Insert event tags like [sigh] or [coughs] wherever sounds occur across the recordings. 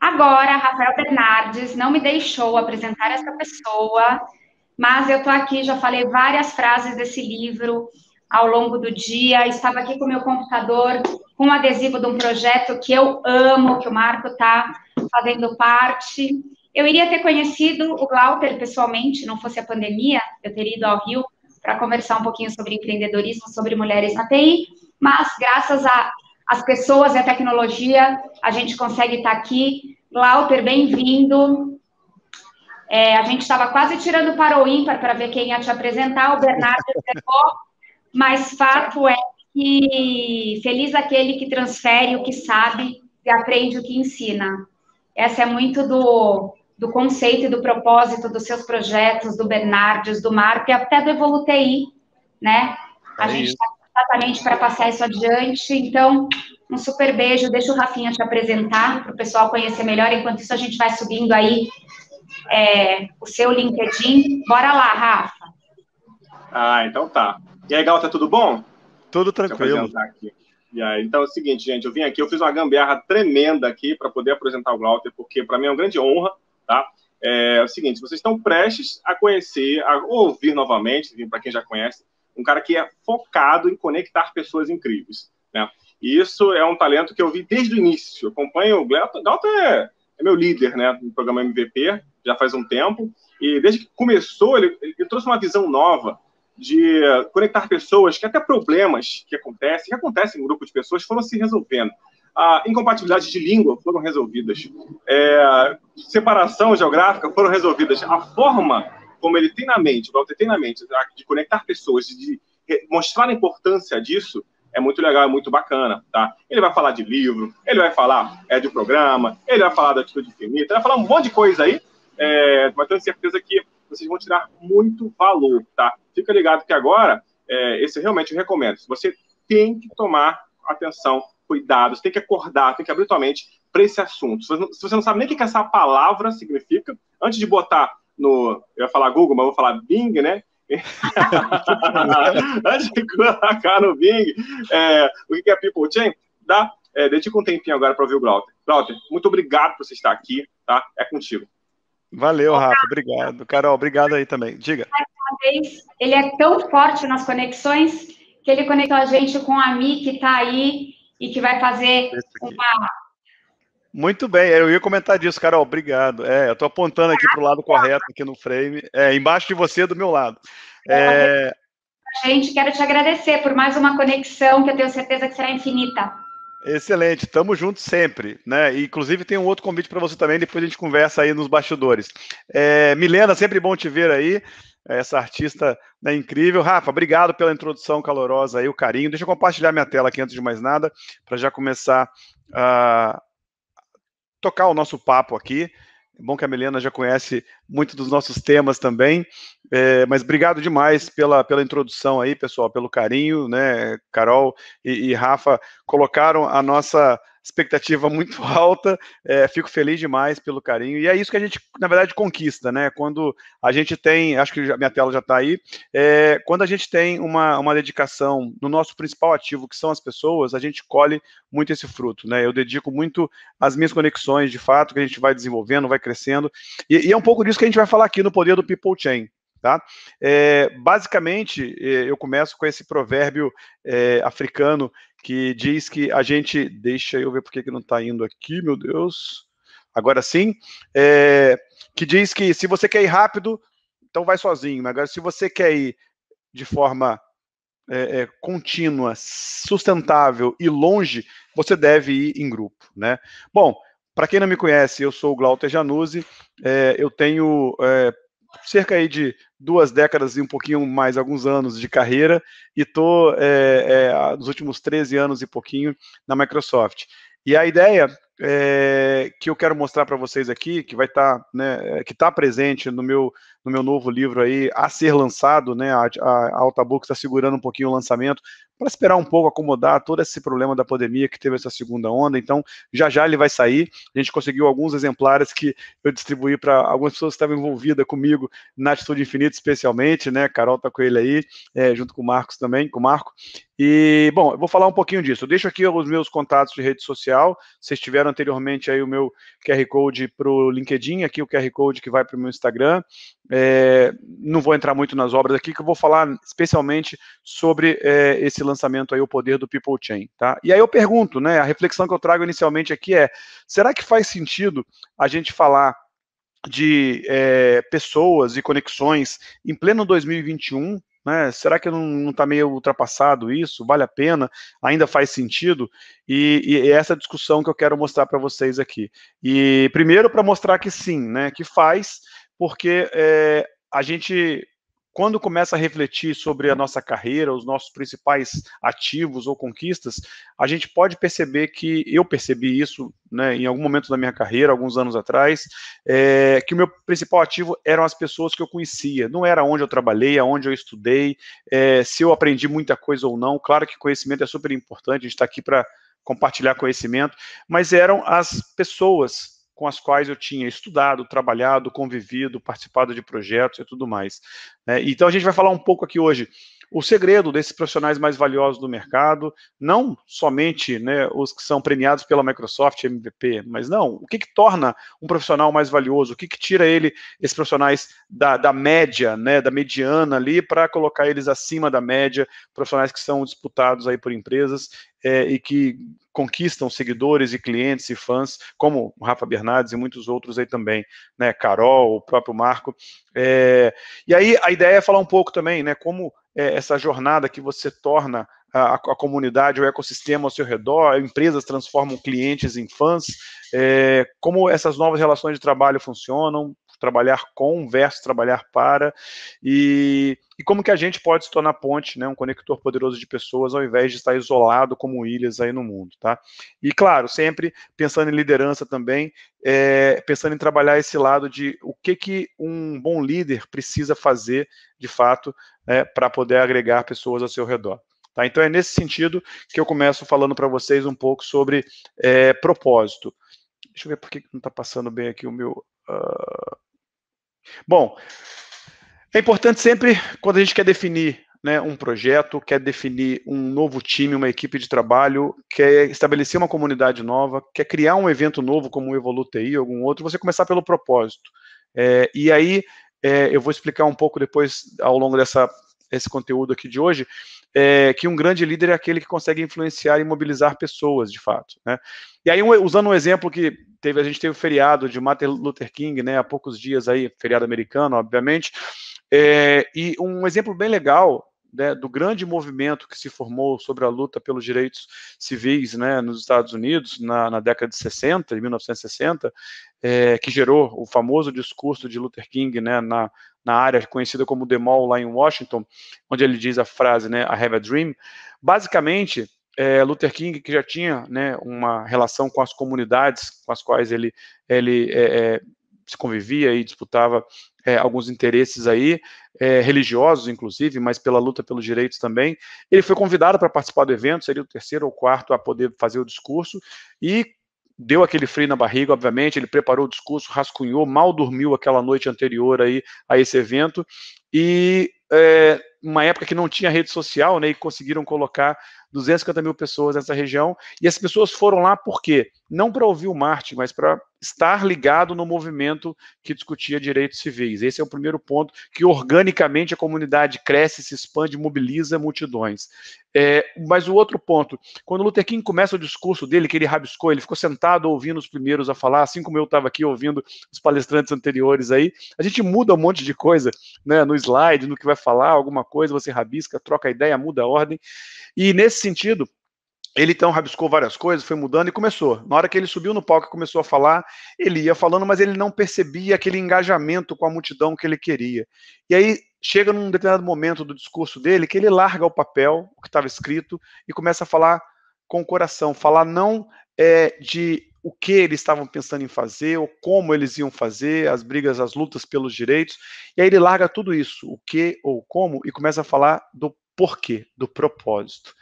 Agora, Rafael Bernardes não me deixou apresentar essa pessoa, mas eu estou aqui, já falei várias frases desse livro ao longo do dia. Estava aqui com meu computador, com um adesivo de um projeto que eu amo, que o Marco está fazendo parte. Eu iria ter conhecido o Glauber pessoalmente, não fosse a pandemia, eu teria ido ao Rio para conversar um pouquinho sobre empreendedorismo, sobre mulheres na TI, mas graças a as pessoas e a tecnologia, a gente consegue estar tá aqui. Lauter, bem-vindo. É, a gente estava quase tirando para o ímpar para ver quem ia te apresentar, o Bernardo chegou, mas fato é que feliz aquele que transfere o que sabe e aprende o que ensina. Essa é muito do, do conceito e do propósito dos seus projetos, do Bernardes, do Marco e até do Evolutei, né? A é gente está Exatamente, para passar isso adiante. Então, um super beijo. Deixa o Rafinha te apresentar, para o pessoal conhecer melhor. Enquanto isso, a gente vai subindo aí é, o seu LinkedIn. Bora lá, Rafa. Ah, então tá. E aí, Galta, tá tudo bom? Tudo tranquilo. Aí, então é o seguinte, gente, eu vim aqui, eu fiz uma gambiarra tremenda aqui para poder apresentar o Glauter, porque para mim é uma grande honra, tá? É, é o seguinte, vocês estão prestes a conhecer, a ouvir novamente, para quem já conhece, um cara que é focado em conectar pessoas incríveis. Né? E isso é um talento que eu vi desde o início. Eu acompanho o Glauton, é, é, meu líder né, no programa MVP, já faz um tempo, e desde que começou, ele, ele trouxe uma visão nova de conectar pessoas que até problemas que acontecem, que acontecem em grupo de pessoas, foram se resolvendo. A incompatibilidade de língua foram resolvidas. É, separação geográfica foram resolvidas. A forma como ele tem na mente, o Walter tem na mente, de conectar pessoas, de mostrar a importância disso, é muito legal, é muito bacana, tá? Ele vai falar de livro, ele vai falar é, de programa, ele vai falar da atitude infinita, vai falar um monte de coisa aí, é, mas tenho certeza que vocês vão tirar muito valor, tá? Fica ligado que agora, é, esse eu realmente eu recomendo. Você tem que tomar atenção, cuidado, você tem que acordar, tem que abrir tua mente para esse assunto. Se você não sabe nem o que essa palavra significa, antes de botar no. Eu ia falar Google, mas vou falar Bing, né? [laughs] colocar no Bing. É, o que é People Chain? Dá, é, dedica um tempinho agora para ouvir o Glauter. Glauter, muito obrigado por você estar aqui, tá? É contigo. Valeu, Rafa, obrigado. Carol, obrigado aí também. Diga. Ele é tão forte nas conexões que ele conectou a gente com a Mi que está aí e que vai fazer uma muito bem, é, eu ia comentar disso, Carol, obrigado. É, eu estou apontando aqui para o lado correto, aqui no frame, é, embaixo de você, do meu lado. É... é, é gente, quero te agradecer por mais uma conexão que eu tenho certeza que será infinita. Excelente, estamos juntos sempre, né? inclusive tem um outro convite para você também, depois a gente conversa aí nos bastidores. É, Milena, sempre bom te ver aí, essa artista né, incrível. Rafa, obrigado pela introdução calorosa aí, o carinho. Deixa eu compartilhar minha tela aqui antes de mais nada, para já começar a, tocar o nosso papo aqui. É bom que a Melena já conhece muito dos nossos temas também. É, mas obrigado demais pela, pela introdução aí, pessoal, pelo carinho, né? Carol e, e Rafa colocaram a nossa expectativa [laughs] muito alta. É, fico feliz demais pelo carinho. E é isso que a gente, na verdade, conquista, né? Quando a gente tem, acho que já, minha tela já está aí, é, quando a gente tem uma, uma dedicação no nosso principal ativo, que são as pessoas, a gente colhe muito esse fruto, né? Eu dedico muito as minhas conexões, de fato, que a gente vai desenvolvendo, vai crescendo. E, e é um pouco disso que a gente vai falar aqui no Poder do People Chain. Tá? É, basicamente, eh, eu começo com esse provérbio é, africano que diz que a gente. Deixa eu ver porque que não está indo aqui, meu Deus. Agora sim. É, que diz que se você quer ir rápido, então vai sozinho. Agora, se você quer ir de forma é, é, contínua, sustentável e longe, você deve ir em grupo, né? Bom, para quem não me conhece, eu sou o Glauter Januzzi, é, eu tenho cerca aí de duas décadas e um pouquinho mais, alguns anos de carreira, e estou é, é, nos últimos 13 anos e pouquinho na Microsoft. E a ideia é, que eu quero mostrar para vocês aqui, que vai estar, tá, né, é, que está presente no meu, no meu novo livro aí, a ser lançado, né, a, a book está segurando um pouquinho o lançamento, para esperar um pouco, acomodar todo esse problema da pandemia que teve essa segunda onda, então já já ele vai sair, a gente conseguiu alguns exemplares que eu distribuí para algumas pessoas que estavam envolvidas comigo na Atitude Infinita especialmente, né, Carol está com ele aí, é, junto com o Marcos também, com o Marco, e, bom, eu vou falar um pouquinho disso, eu deixo aqui os meus contatos de rede social, se vocês tiveram anteriormente aí o meu QR Code para o LinkedIn, aqui o QR Code que vai para o meu Instagram. É, não vou entrar muito nas obras aqui, que eu vou falar especialmente sobre é, esse lançamento aí, o poder do People Chain. Tá? E aí eu pergunto, né? A reflexão que eu trago inicialmente aqui é: será que faz sentido a gente falar de é, pessoas e conexões em pleno 2021, né? Será que não está meio ultrapassado isso? Vale a pena? Ainda faz sentido? E, e é essa discussão que eu quero mostrar para vocês aqui. E primeiro para mostrar que sim, né? Que faz, porque é, a gente quando começa a refletir sobre a nossa carreira, os nossos principais ativos ou conquistas, a gente pode perceber que eu percebi isso né, em algum momento da minha carreira, alguns anos atrás, é, que o meu principal ativo eram as pessoas que eu conhecia, não era onde eu trabalhei, aonde eu estudei, é, se eu aprendi muita coisa ou não. Claro que conhecimento é super importante, a gente está aqui para compartilhar conhecimento, mas eram as pessoas com as quais eu tinha estudado, trabalhado, convivido, participado de projetos e tudo mais. Né? Então a gente vai falar um pouco aqui hoje o segredo desses profissionais mais valiosos do mercado, não somente né, os que são premiados pela Microsoft MVP, mas não, o que, que torna um profissional mais valioso, o que, que tira ele, esses profissionais da, da média, né, da mediana ali, para colocar eles acima da média, profissionais que são disputados aí por empresas é, e que conquistam seguidores e clientes e fãs, como o Rafa Bernardes e muitos outros aí também, né, Carol, o próprio Marco. É, e aí a ideia é falar um pouco também, né, como é, essa jornada que você torna a, a, comunidade, o ecossistema ao seu redor, empresas transformam clientes em fãs, é, como essas novas relações de trabalho funcionam, trabalhar com versus trabalhar para, e, e como que a gente pode se tornar ponte, né, um conector poderoso de pessoas, ao invés de estar isolado como ilhas aí no mundo, tá? E claro, sempre pensando em liderança também, é, pensando em trabalhar esse lado de o que que um bom líder precisa fazer, de fato, né, para poder agregar pessoas ao seu redor. Tá? Então é nesse sentido que eu começo falando para vocês um pouco sobre é, propósito. Deixa eu ver por que não está passando bem aqui o meu. Uh... Bom, é importante sempre, quando a gente quer definir né, um projeto, quer definir um novo time, uma equipe de trabalho, quer estabelecer uma comunidade nova, quer criar um evento novo como o EvoluTI ou algum outro, você começar pelo propósito. É, e aí é, eu vou explicar um pouco depois, ao longo dessa esse conteúdo aqui de hoje, é, que um grande líder é aquele que consegue influenciar e mobilizar pessoas, de fato. Né? E aí, usando um exemplo que teve, a gente teve o feriado de Martin Luther King, né, há poucos dias aí, feriado americano, obviamente, é, e um exemplo bem legal né, do grande movimento que se formou sobre a luta pelos direitos civis né, nos Estados Unidos na, na, década de 60, de 1960, é, eh, que gerou o famoso discurso de Luther King né, na, na, área conhecida como The Mall lá em Washington, onde ele diz a frase né, I have a dream. Basicamente, é, Luther King, que já tinha né, uma relação com as comunidades com as quais ele, ele é, se convivia e disputava é, alguns interesses aí, é, religiosos inclusive, mas pela luta pelos direitos também. Ele foi convidado para participar do evento, seria o terceiro ou quarto a poder fazer o discurso, e deu aquele frio na barriga, obviamente, ele preparou o discurso, rascunhou, mal dormiu aquela noite anterior aí a esse evento, e é, uma época que não tinha rede social, né, e conseguiram colocar 250 mil pessoas nessa região, e as pessoas foram lá por quê? Não para ouvir o Marte, mas para estar ligado no movimento que discutia direitos civis. Esse é o primeiro ponto que organicamente a comunidade cresce, se expande, mobiliza multidões. É, mas o outro ponto, quando Luther King começa o discurso dele, que ele rabiscou, ele ficou sentado ouvindo os primeiros a falar, assim como eu estava aqui ouvindo os palestrantes anteriores aí, a gente muda um monte de coisa, né, no slide, no que vai falar, alguma coisa, você rabisca, troca a ideia, muda a ordem. E nesse sentido, ele então rabiscou várias coisas, foi mudando e começou. Na hora que ele subiu no palco e começou a falar, ele ia falando, mas ele não percebia aquele engajamento com a multidão que ele queria. E aí chega num determinado momento do discurso dele que ele larga o papel, o que estava escrito, e começa a falar com o coração, falar não é, de o que eles estavam pensando em fazer, ou como eles iam fazer, as brigas, as lutas pelos direitos. E aí ele larga tudo isso, o que ou como, e começa a falar do porquê, do propósito.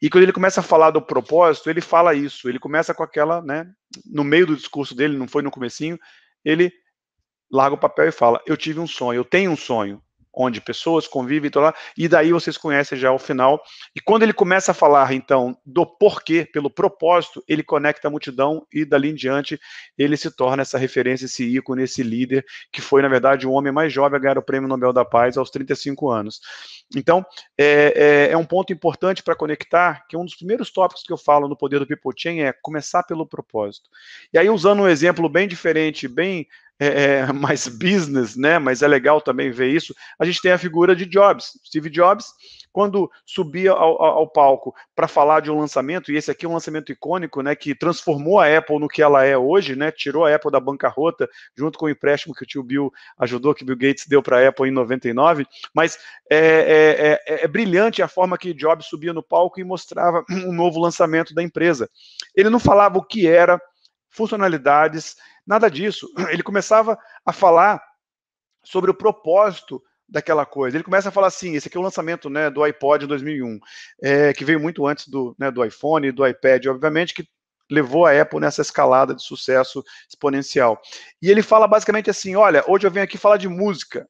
E quando ele começa a falar do propósito, ele fala isso, ele começa com aquela, né, no meio do discurso dele, não foi no comecinho, ele larga o papel e fala: "Eu tive um sonho, eu tenho um sonho" onde pessoas convivem, e lá, e daí vocês conhecem já o final. E quando ele começa a falar, então, do porquê, pelo propósito, ele conecta a multidão e dali em diante ele se torna essa referência, esse ícone, esse líder, que foi, na verdade, o homem mais jovem a ganhar o Prêmio Nobel da Paz aos 35 anos. Então, é, é, é um ponto importante para conectar, que um dos primeiros tópicos que eu falo no Poder do People Chain é começar pelo propósito. E aí, usando um exemplo bem diferente, bem é, é, [laughs] mais business, né? Mas é legal também ver isso. A gente tem a figura de Jobs, Steve Jobs, quando subia ao, ao, ao palco para falar de um lançamento, e esse aqui é um lançamento icônico, né? Que transformou a Apple no que ela é hoje, né? Tirou a Apple da bancarrota, junto com o empréstimo que o tio Bill ajudou, que Bill Gates deu para a Apple em 99. Mas é, é, é, é brilhante a forma que Jobs subia no palco e mostrava um novo lançamento da empresa. Ele não falava o que era funcionalidades, nada disso. [clears throat] Ele começava a falar sobre o propósito daquela coisa. Ele começa a falar assim, esse aqui é o lançamento né, do iPod em 2001, é, que veio muito antes do, né, do iPhone, do iPad, obviamente, que levou a Apple nessa escalada de sucesso exponencial. E ele fala basicamente assim, olha, hoje eu venho aqui falar de música,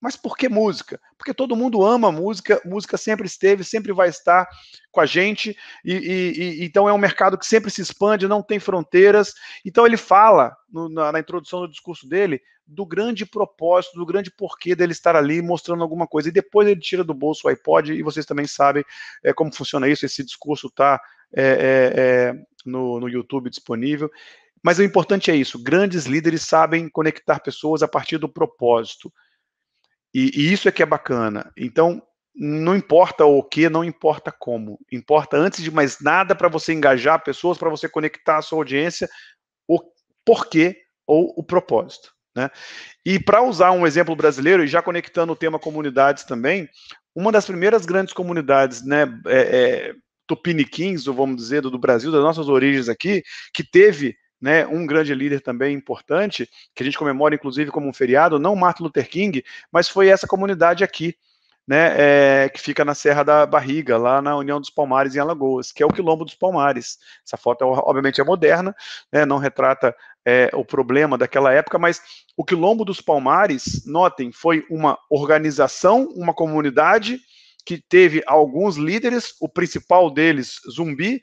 mas por que música? Porque todo mundo ama música, música sempre esteve, sempre vai estar com a gente, e, e, e então é um mercado que sempre se expande, não tem fronteiras. Então ele fala, no, na, na, introdução do discurso dele, do grande propósito, do grande porquê dele estar ali mostrando alguma coisa. E depois ele tira do bolso o iPod, e vocês também sabem é, como funciona isso, esse discurso está é, é, é, no, no YouTube disponível. Mas o importante é isso: grandes líderes sabem conectar pessoas a partir do propósito. E, e isso é que é bacana. Então, não importa o que, não importa como. Importa, antes de mais nada, para você engajar pessoas, para você conectar a sua audiência, o porquê ou o propósito. Né? E para usar um exemplo brasileiro, e já conectando o tema comunidades também, uma das primeiras grandes comunidades né, é, é, tupiniquins, ou vamos dizer, do, do Brasil, das nossas origens aqui, que teve né, um grande líder também importante, que a gente comemora inclusive como um feriado, não Martin Luther King, mas foi essa comunidade aqui, né, é, que fica na Serra da Barriga, lá na União dos Palmares, em Alagoas, que é o Quilombo dos Palmares. Essa foto, é, obviamente, é moderna, né, não retrata é, o problema daquela época, mas o Quilombo dos Palmares, notem, foi uma organização, uma comunidade que teve alguns líderes, o principal deles, Zumbi,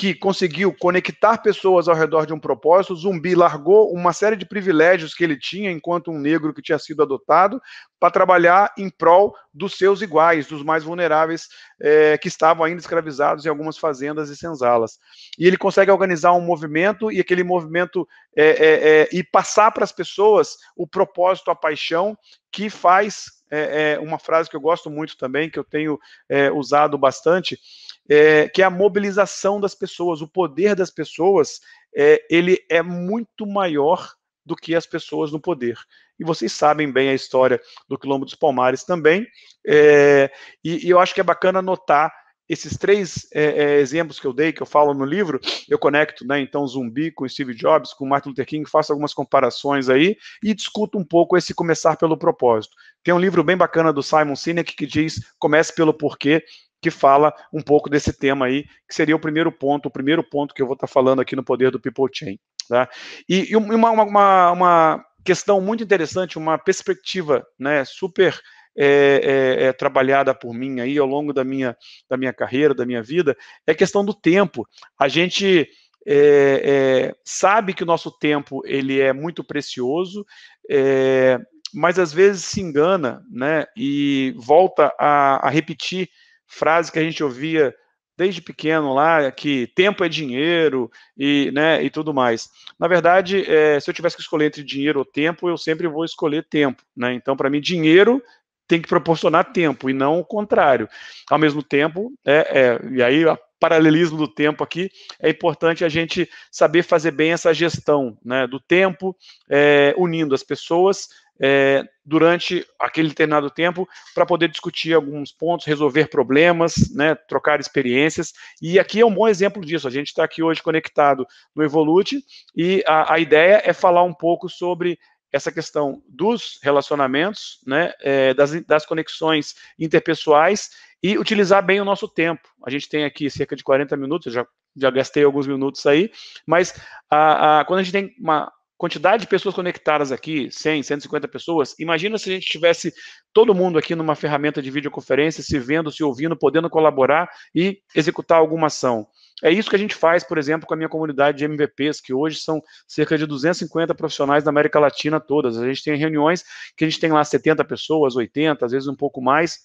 que conseguiu conectar pessoas ao redor de um propósito, o zumbi largou uma série de privilégios que ele tinha enquanto um negro que tinha sido adotado para trabalhar em prol dos seus iguais, dos mais vulneráveis é, que estavam ainda escravizados em algumas fazendas e senzalas. E ele consegue organizar um movimento e aquele movimento é, é, é e passar para as pessoas o propósito, a paixão que faz é, é, uma frase que eu gosto muito também, que eu tenho usado bastante, é, que é a mobilização das pessoas, o poder das pessoas, é, ele é muito maior do que as pessoas no poder. E vocês sabem bem a história do Quilombo dos Palmares também, é, e, e eu acho que é bacana notar esses três é, é, exemplos que eu dei, que eu falo no livro, eu conecto, né, então, Zumbi com Steve Jobs, com Martin Luther King, faço algumas comparações aí e discuto um pouco esse começar pelo propósito. Tem um livro bem bacana do Simon Sinek que diz comece pelo porquê que fala um pouco desse tema aí, que seria o primeiro ponto, o primeiro ponto que eu vou estar tá falando aqui no Poder do People Chain. Tá? E, e uma, uma, uma, questão muito interessante, uma perspectiva né, super é, é, é, trabalhada por mim aí ao longo da minha, da minha carreira, da minha vida, é a questão do tempo. A gente é, é, sabe que o nosso tempo ele é muito precioso, é, mas às vezes se engana né, e volta a, a repetir frase que a gente ouvia desde pequeno lá, que tempo é dinheiro e, né, e tudo mais. Na verdade, é, se eu tivesse que escolher entre dinheiro ou tempo, eu sempre vou escolher tempo. Né? Então, para mim, dinheiro tem que proporcionar tempo e não o contrário. Ao mesmo tempo, é, é e aí o paralelismo do tempo aqui é importante a gente saber fazer bem essa gestão né, do tempo, é, unindo as pessoas é, durante aquele determinado tempo para poder discutir alguns pontos, resolver problemas, né, trocar experiências. E aqui é um bom exemplo disso. A gente está aqui hoje conectado no Evolute e a, a, ideia é falar um pouco sobre essa questão dos relacionamentos, né, é, das, das conexões interpessoais e utilizar bem o nosso tempo. A gente tem aqui cerca de 40 minutos, eu já já gastei alguns minutos aí, mas a, a, quando a gente tem uma quantidade de pessoas conectadas aqui, 100, 150 pessoas, imagina se a gente tivesse todo mundo aqui numa ferramenta de videoconferência, se vendo, se ouvindo, podendo colaborar e executar alguma ação. É isso que a gente faz, por exemplo, com a minha comunidade de MVPs, que hoje são cerca de 250 profissionais da América Latina todas. A gente tem reuniões que a gente tem lá 70 pessoas, 80, às vezes um pouco mais,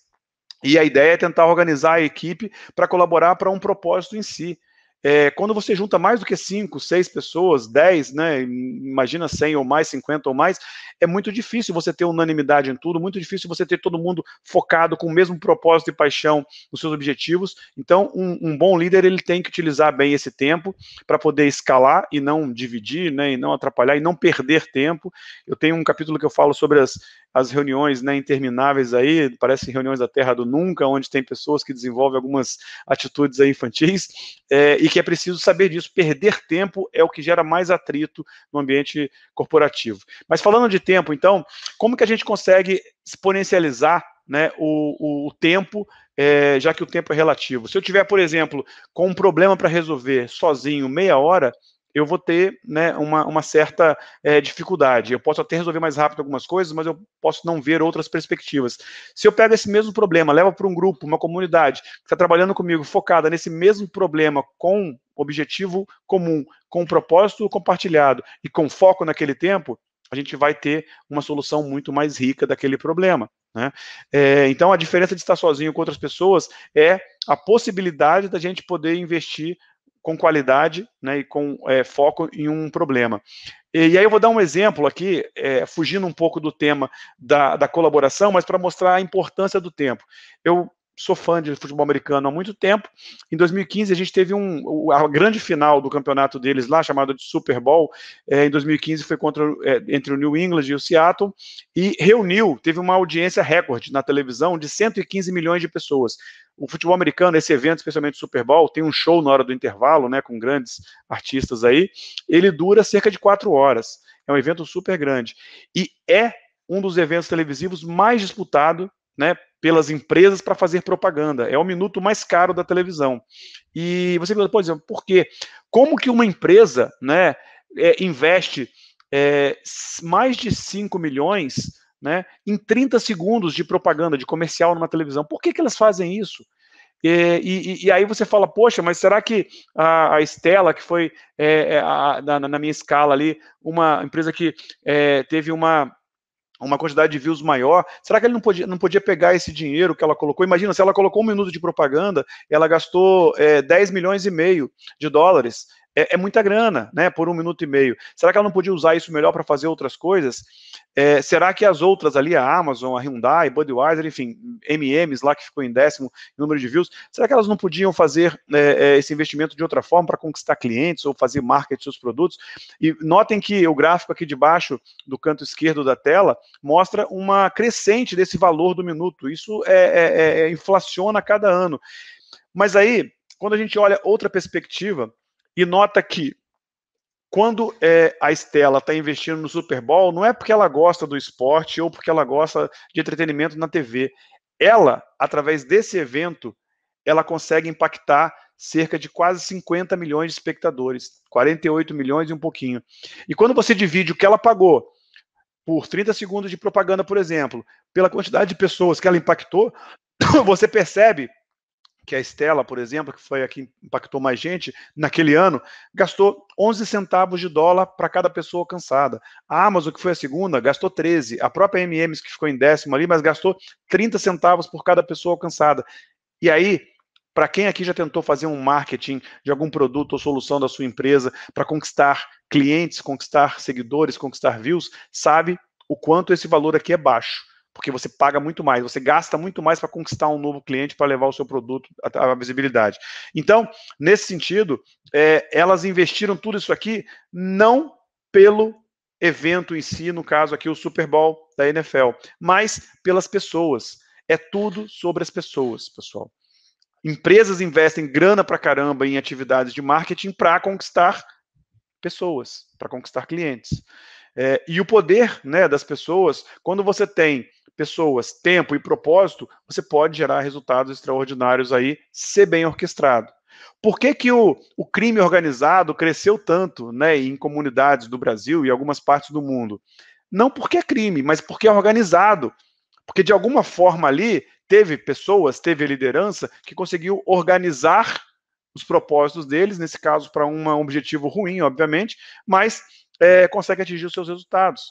e a ideia é tentar organizar a equipe para colaborar para um propósito em si. É, quando você junta mais do que 5, 6 pessoas, 10, né, imagina 100 ou mais, 50 ou mais, é muito difícil você ter unanimidade em tudo, muito difícil você ter todo mundo focado com o mesmo propósito e paixão nos seus objetivos. Então, um, um bom líder ele tem que utilizar bem esse tempo para poder escalar e não dividir, né, e não atrapalhar e não perder tempo. Eu tenho um capítulo que eu falo sobre as as reuniões né, intermináveis aí, parecem reuniões da Terra do Nunca, onde tem pessoas que desenvolvem algumas atitudes infantis, é, e que é preciso saber disso. Perder tempo é o que gera mais atrito no ambiente corporativo. Mas falando de tempo, então, como que a gente consegue exponencializar né, o, o, o, tempo, é, já que o tempo é relativo. Se eu tiver, por exemplo, com um problema para resolver sozinho meia hora, eu vou ter né, uma, uma certa é, dificuldade. Eu posso até resolver mais rápido algumas coisas, mas eu posso não ver outras perspectivas. Se eu pego esse mesmo problema, levo para um grupo, uma comunidade que está trabalhando comigo, focada nesse mesmo problema com objetivo comum, com um propósito compartilhado e com foco naquele tempo, a gente vai ter uma solução muito mais rica daquele problema. Né? É, então, a diferença de estar sozinho com outras pessoas é a possibilidade da gente poder investir com qualidade né, e com é, foco em um problema. E, e, aí eu vou dar um exemplo aqui, é, fugindo um pouco do tema da, da colaboração, mas para mostrar a importância do tempo. Eu sou fã de futebol americano há muito tempo. Em 2015, a gente teve um, a grande final do campeonato deles lá, chamada de Super Bowl. É, em 2015, foi contra, é, entre o New England e o Seattle. E reuniu, teve uma audiência recorde na televisão de 115 milhões de pessoas. O futebol americano, esse evento, especialmente o Super Bowl, tem um show na hora do intervalo, né, com grandes artistas aí. Ele dura cerca de quatro horas. É um evento super grande. E é um dos eventos televisivos mais disputado né, pelas empresas para fazer propaganda. É o minuto mais caro da televisão. E você pergunta, por exemplo, por quê? Como que uma empresa né, é, investe é, mais de 5 milhões né, em 30 segundos de propaganda, de comercial numa televisão? Por que, que elas fazem isso? E, e, e, aí você fala, poxa, mas será que a, a Estela, que foi é, é a, na, na, minha escala ali, uma empresa que é, teve uma uma quantidade de views maior, será que ele não podia, não podia pegar esse dinheiro que ela colocou? Imagina, se ela colocou um minuto de propaganda, ela gastou é, eh, 10 milhões e meio de dólares é, é, muita grana, né? Por um minuto e meio. Será que ela não podia usar isso melhor para fazer outras coisas? É, será que as outras ali, a Amazon, a Hyundai, Budweiser, enfim, MMs lá que ficou em décimo número de views, será que elas não podiam fazer é, é esse investimento de outra forma para conquistar clientes ou fazer marketing dos seus produtos? E notem que o gráfico aqui de baixo, do canto esquerdo da tela, mostra uma crescente desse valor do minuto. Isso é, é, é inflaciona a cada ano. Mas aí, quando a gente olha outra perspectiva, e nota que quando é, a Estela está investindo no Super Bowl, não é porque ela gosta do esporte ou porque ela gosta de entretenimento na TV. Ela, através desse evento, ela consegue impactar cerca de quase 50 milhões de espectadores, 48 milhões e um pouquinho. E quando você divide o que ela pagou por 30 segundos de propaganda, por exemplo, pela quantidade de pessoas que ela impactou, [coughs] você percebe que é a Estela, por exemplo, que foi a que impactou mais gente naquele ano, gastou 11 centavos de dólar para cada pessoa alcançada. A Amazon, que foi a segunda, gastou 13. A própria M&M's, que ficou em décimo ali, mas gastou 30 centavos por cada pessoa alcançada. E aí, para quem aqui já tentou fazer um marketing de algum produto ou solução da sua empresa para conquistar clientes, conquistar seguidores, conquistar views, sabe o quanto esse valor aqui é baixo porque você paga muito mais, você gasta muito mais para conquistar um novo cliente para levar o seu produto à, visibilidade. Então, nesse sentido, é, elas investiram tudo isso aqui não pelo evento em si, no caso aqui o Super Bowl da NFL, mas pelas pessoas. É tudo sobre as pessoas, pessoal. Empresas investem grana para caramba em atividades de marketing para conquistar pessoas, para conquistar clientes. É, e o poder né, das pessoas, quando você tem pessoas, tempo e propósito, você pode gerar resultados extraordinários aí, ser bem orquestrado. Por que, que o, o crime organizado cresceu tanto né, em comunidades do Brasil e algumas partes do mundo? Não porque é crime, mas porque é organizado. Porque de alguma forma ali teve pessoas, teve liderança que conseguiu organizar os propósitos deles, nesse caso para um objetivo ruim, obviamente, mas é, consegue atingir os seus resultados.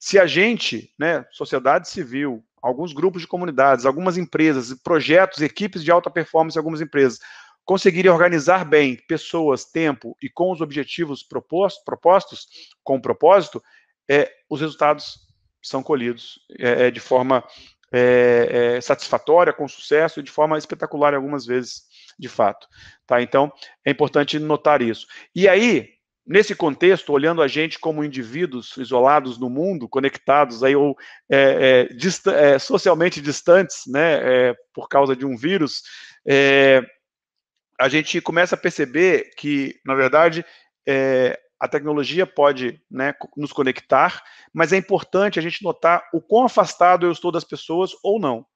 Se a gente, né, sociedade civil, alguns grupos de comunidades, algumas empresas, projetos, equipes de alta performance, algumas empresas, conseguirem organizar bem pessoas, tempo e com os objetivos propostos, propostos com propósito, é, os resultados são colhidos é, é, de forma é, é, satisfatória, com sucesso e de forma espetacular algumas vezes, de fato. Tá? Então, é importante notar isso. E aí, nesse contexto, olhando a gente como indivíduos isolados no mundo, conectados aí ou é, é, dist é, socialmente distantes, né, é, por causa de um vírus, é, a gente começa a perceber que, na verdade, é, a tecnologia pode né, nos conectar, mas é importante a gente notar o quão afastado eu estou das pessoas ou não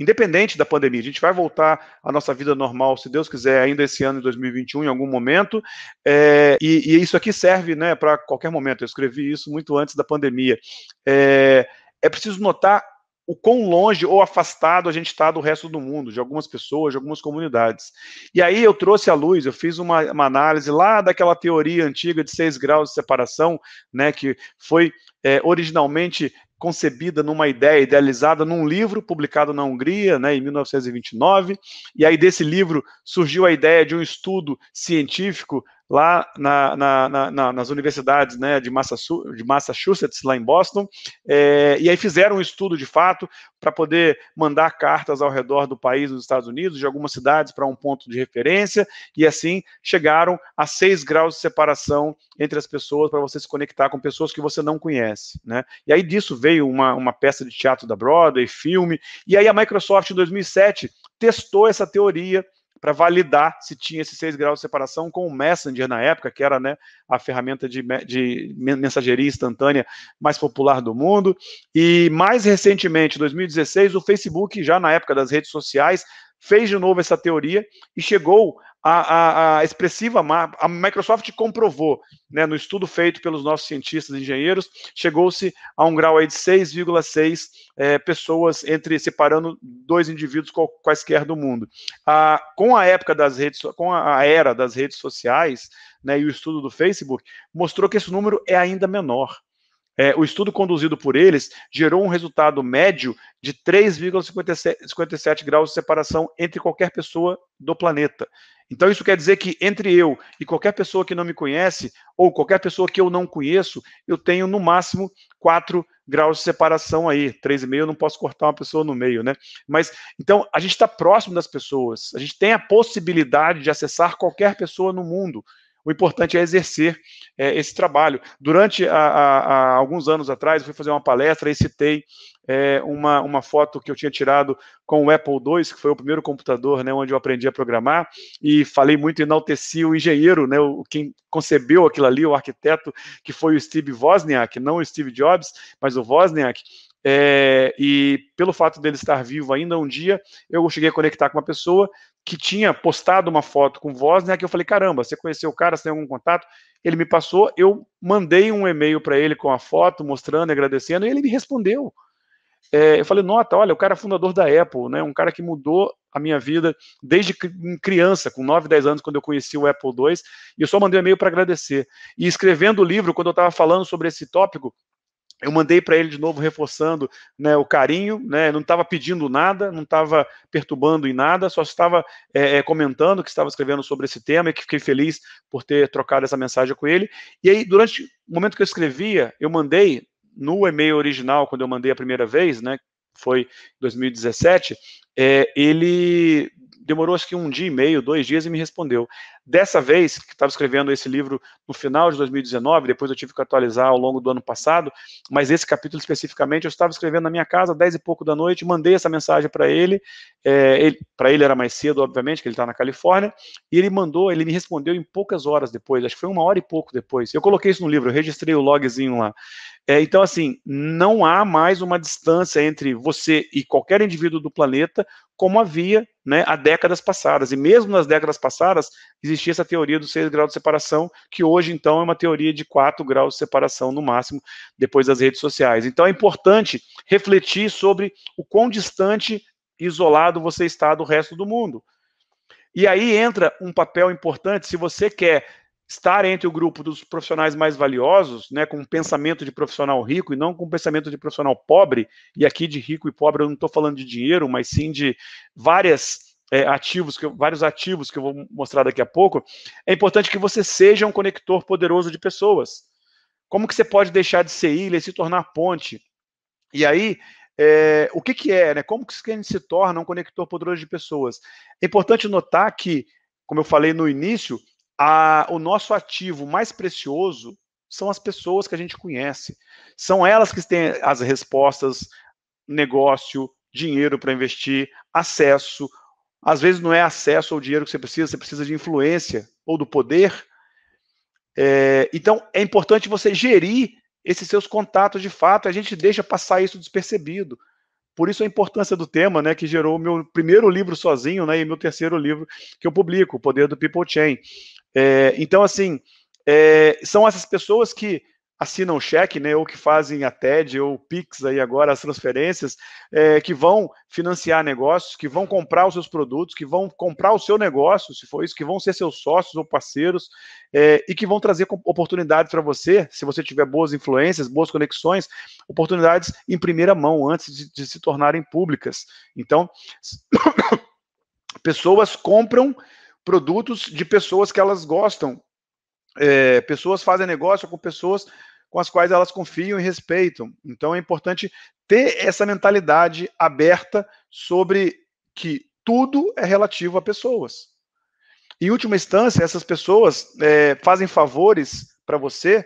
independente da pandemia. A gente vai voltar à nossa vida normal, se Deus quiser, ainda esse ano, em 2021, em algum momento. É, e, e, isso aqui serve né, para qualquer momento. Eu escrevi isso muito antes da pandemia. É, é preciso notar o quão longe ou afastado a gente está do resto do mundo, de algumas pessoas, de algumas comunidades. E aí eu trouxe à luz, eu fiz uma, uma análise lá daquela teoria antiga de seis graus de separação, né, que foi é, originalmente concebida numa ideia, idealizada num livro publicado na Hungria, né, em 1929. E aí desse livro surgiu a ideia de um estudo científico lá na, na, na, nas universidades né, de, Massachusetts, lá em Boston, é, e aí fizeram um estudo de fato para poder mandar cartas ao redor do país, dos Estados Unidos, de algumas cidades para um ponto de referência, e assim chegaram a seis graus de separação entre as pessoas para você se conectar com pessoas que você não conhece. Né? E aí disso veio uma, uma peça de teatro da Broadway, filme, e aí a Microsoft, em 2007, testou essa teoria para validar se tinha esses seis graus de separação com o Messenger na época, que era né, a ferramenta de, de, mensageria instantânea mais popular do mundo. E mais recentemente, 2016, o Facebook, já na época das redes sociais, fez de novo essa teoria e chegou a, a, a expressiva a Microsoft comprovou, né, no estudo feito pelos nossos cientistas e engenheiros, chegou-se a um grau aí de 6,6 é, pessoas entre separando dois indivíduos quaisquer do mundo. Ah, com a época das redes, com a era das redes sociais, né, e o estudo do Facebook mostrou que esse número é ainda menor. É, o estudo conduzido por eles gerou um resultado médio de 3,57 graus de separação entre qualquer pessoa do planeta. Então, isso quer dizer que entre eu e qualquer pessoa que não me conhece, ou qualquer pessoa que eu não conheço, eu tenho no máximo 4 graus de separação aí. 3,5 eu não posso cortar uma pessoa no meio, né? Mas, então, a gente está próximo das pessoas. A gente tem a possibilidade de acessar qualquer pessoa no mundo. O importante é exercer é, esse trabalho. Durante a, a, a, alguns anos atrás, eu fui fazer uma palestra e citei é, uma, uma foto que eu tinha tirado com o Apple II, que foi o primeiro computador né, onde eu aprendi a programar, e falei muito, enalteci o engenheiro, né, o, quem concebeu aquilo ali, o arquiteto, que foi o Steve Wozniak, não o Steve Jobs, mas o Wozniak, é, e pelo fato dele estar vivo ainda um dia, eu cheguei a conectar com uma pessoa que tinha postado uma foto com voz, né? Que eu falei, caramba, você conheceu o cara, você tem algum contato? Ele me passou, eu mandei um e-mail para ele com a foto, mostrando, agradecendo, e ele me respondeu. É, eu falei, nota, olha, o cara é fundador da Apple, né? Um cara que mudou a minha vida desde criança, com 9, 10 anos, quando eu conheci o Apple II, e eu só mandei um e-mail para agradecer. E escrevendo o livro, quando eu estava falando sobre esse tópico, eu mandei para ele de novo reforçando né, o carinho, né, não estava pedindo nada, não estava perturbando em nada, só estava é, eh, eh, comentando que estava escrevendo sobre esse tema e que fiquei feliz por ter trocado essa mensagem com ele. E aí, durante o momento que eu escrevia, eu mandei no e-mail original, quando eu mandei a primeira vez, né, foi 2017, é, eh, ele demorou acho que um dia e meio, dois dias e me respondeu. Dessa vez, que estava escrevendo esse livro no final de 2019, depois eu tive que atualizar ao longo do ano passado, mas esse capítulo especificamente eu estava escrevendo na minha casa, dez e pouco da noite, mandei essa mensagem para ele, é, ele para ele era mais cedo, obviamente, que ele está na Califórnia, e ele mandou, ele me respondeu em poucas horas depois, acho que foi uma hora e pouco depois. Eu coloquei isso no livro, eu registrei o logzinho lá. É, então, assim, não há mais uma distância entre você e qualquer indivíduo do planeta como havia né, há décadas passadas. E mesmo nas décadas passadas, existia essa teoria dos seis graus de separação, que hoje, então, é uma teoria de quatro graus de separação, no máximo, depois das redes sociais. Então, é importante refletir sobre o quão distante isolado você está do resto do mundo. E aí entra um papel importante, se você quer estar entre o grupo dos profissionais mais valiosos, né, com um pensamento de profissional rico e não com um pensamento de profissional pobre, e aqui de rico e pobre eu não estou falando de dinheiro, mas sim de várias é, ativos, que eu, vários ativos que eu vou mostrar daqui a pouco, é importante que você seja um conector poderoso de pessoas. Como que você pode deixar de ser ilha e se tornar ponte? E aí, é, o que, que é, né? Como que a gente se torna um conector poderoso de pessoas? É importante notar que, como eu falei no início, a, o nosso ativo mais precioso são as pessoas que a gente conhece. São elas que têm as respostas, negócio, dinheiro para investir, acesso, às vezes não é acesso ao dinheiro que você precisa, você precisa de influência ou do poder. É, então é importante você gerir esses seus contatos de fato. A gente deixa passar isso despercebido. Por isso a importância do tema, né, que gerou meu primeiro livro sozinho, né, e meu terceiro livro que eu publico, O Poder do People Chain. É, então, assim, é, são essas pessoas que assinam cheque, né, ou que fazem a TED ou Pix aí agora, as transferências, é, que vão financiar negócios, que vão comprar os seus produtos, que vão comprar o seu negócio, se for isso, que vão ser seus sócios ou parceiros, é, e que vão trazer oportunidades para você, se você tiver boas influências, boas conexões, oportunidades em primeira mão, antes de, de se tornarem públicas. Então, [coughs] pessoas compram produtos de pessoas que elas gostam, é, pessoas fazem negócio com pessoas com as quais elas confiam e respeitam. Então é importante ter essa mentalidade aberta sobre que tudo é relativo a pessoas. Em última instância, essas pessoas é, fazem favores para você,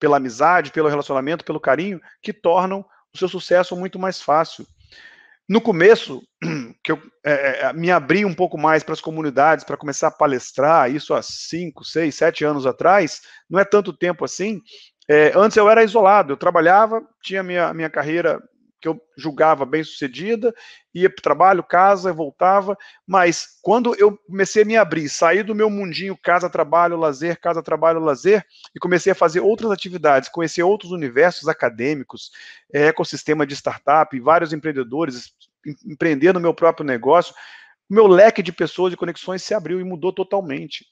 pela amizade, pelo relacionamento, pelo carinho, que tornam o seu sucesso muito mais fácil. No começo, [clears throat] que eu é, é, é, me abri um pouco mais para as comunidades, para começar a palestrar, isso há 5, 6, 7 anos atrás, não é tanto tempo assim, é, antes eu era isolado, eu trabalhava, tinha minha, minha carreira que eu julgava bem sucedida, ia para o trabalho, casa, voltava, mas quando eu comecei a me abrir, saí do meu mundinho casa, trabalho, lazer, casa, trabalho, lazer, e comecei a fazer outras atividades, conhecer outros universos acadêmicos, é, ecossistema de startup, vários empreendedores, empreender no meu próprio negócio, meu leque de pessoas e conexões se abriu e mudou totalmente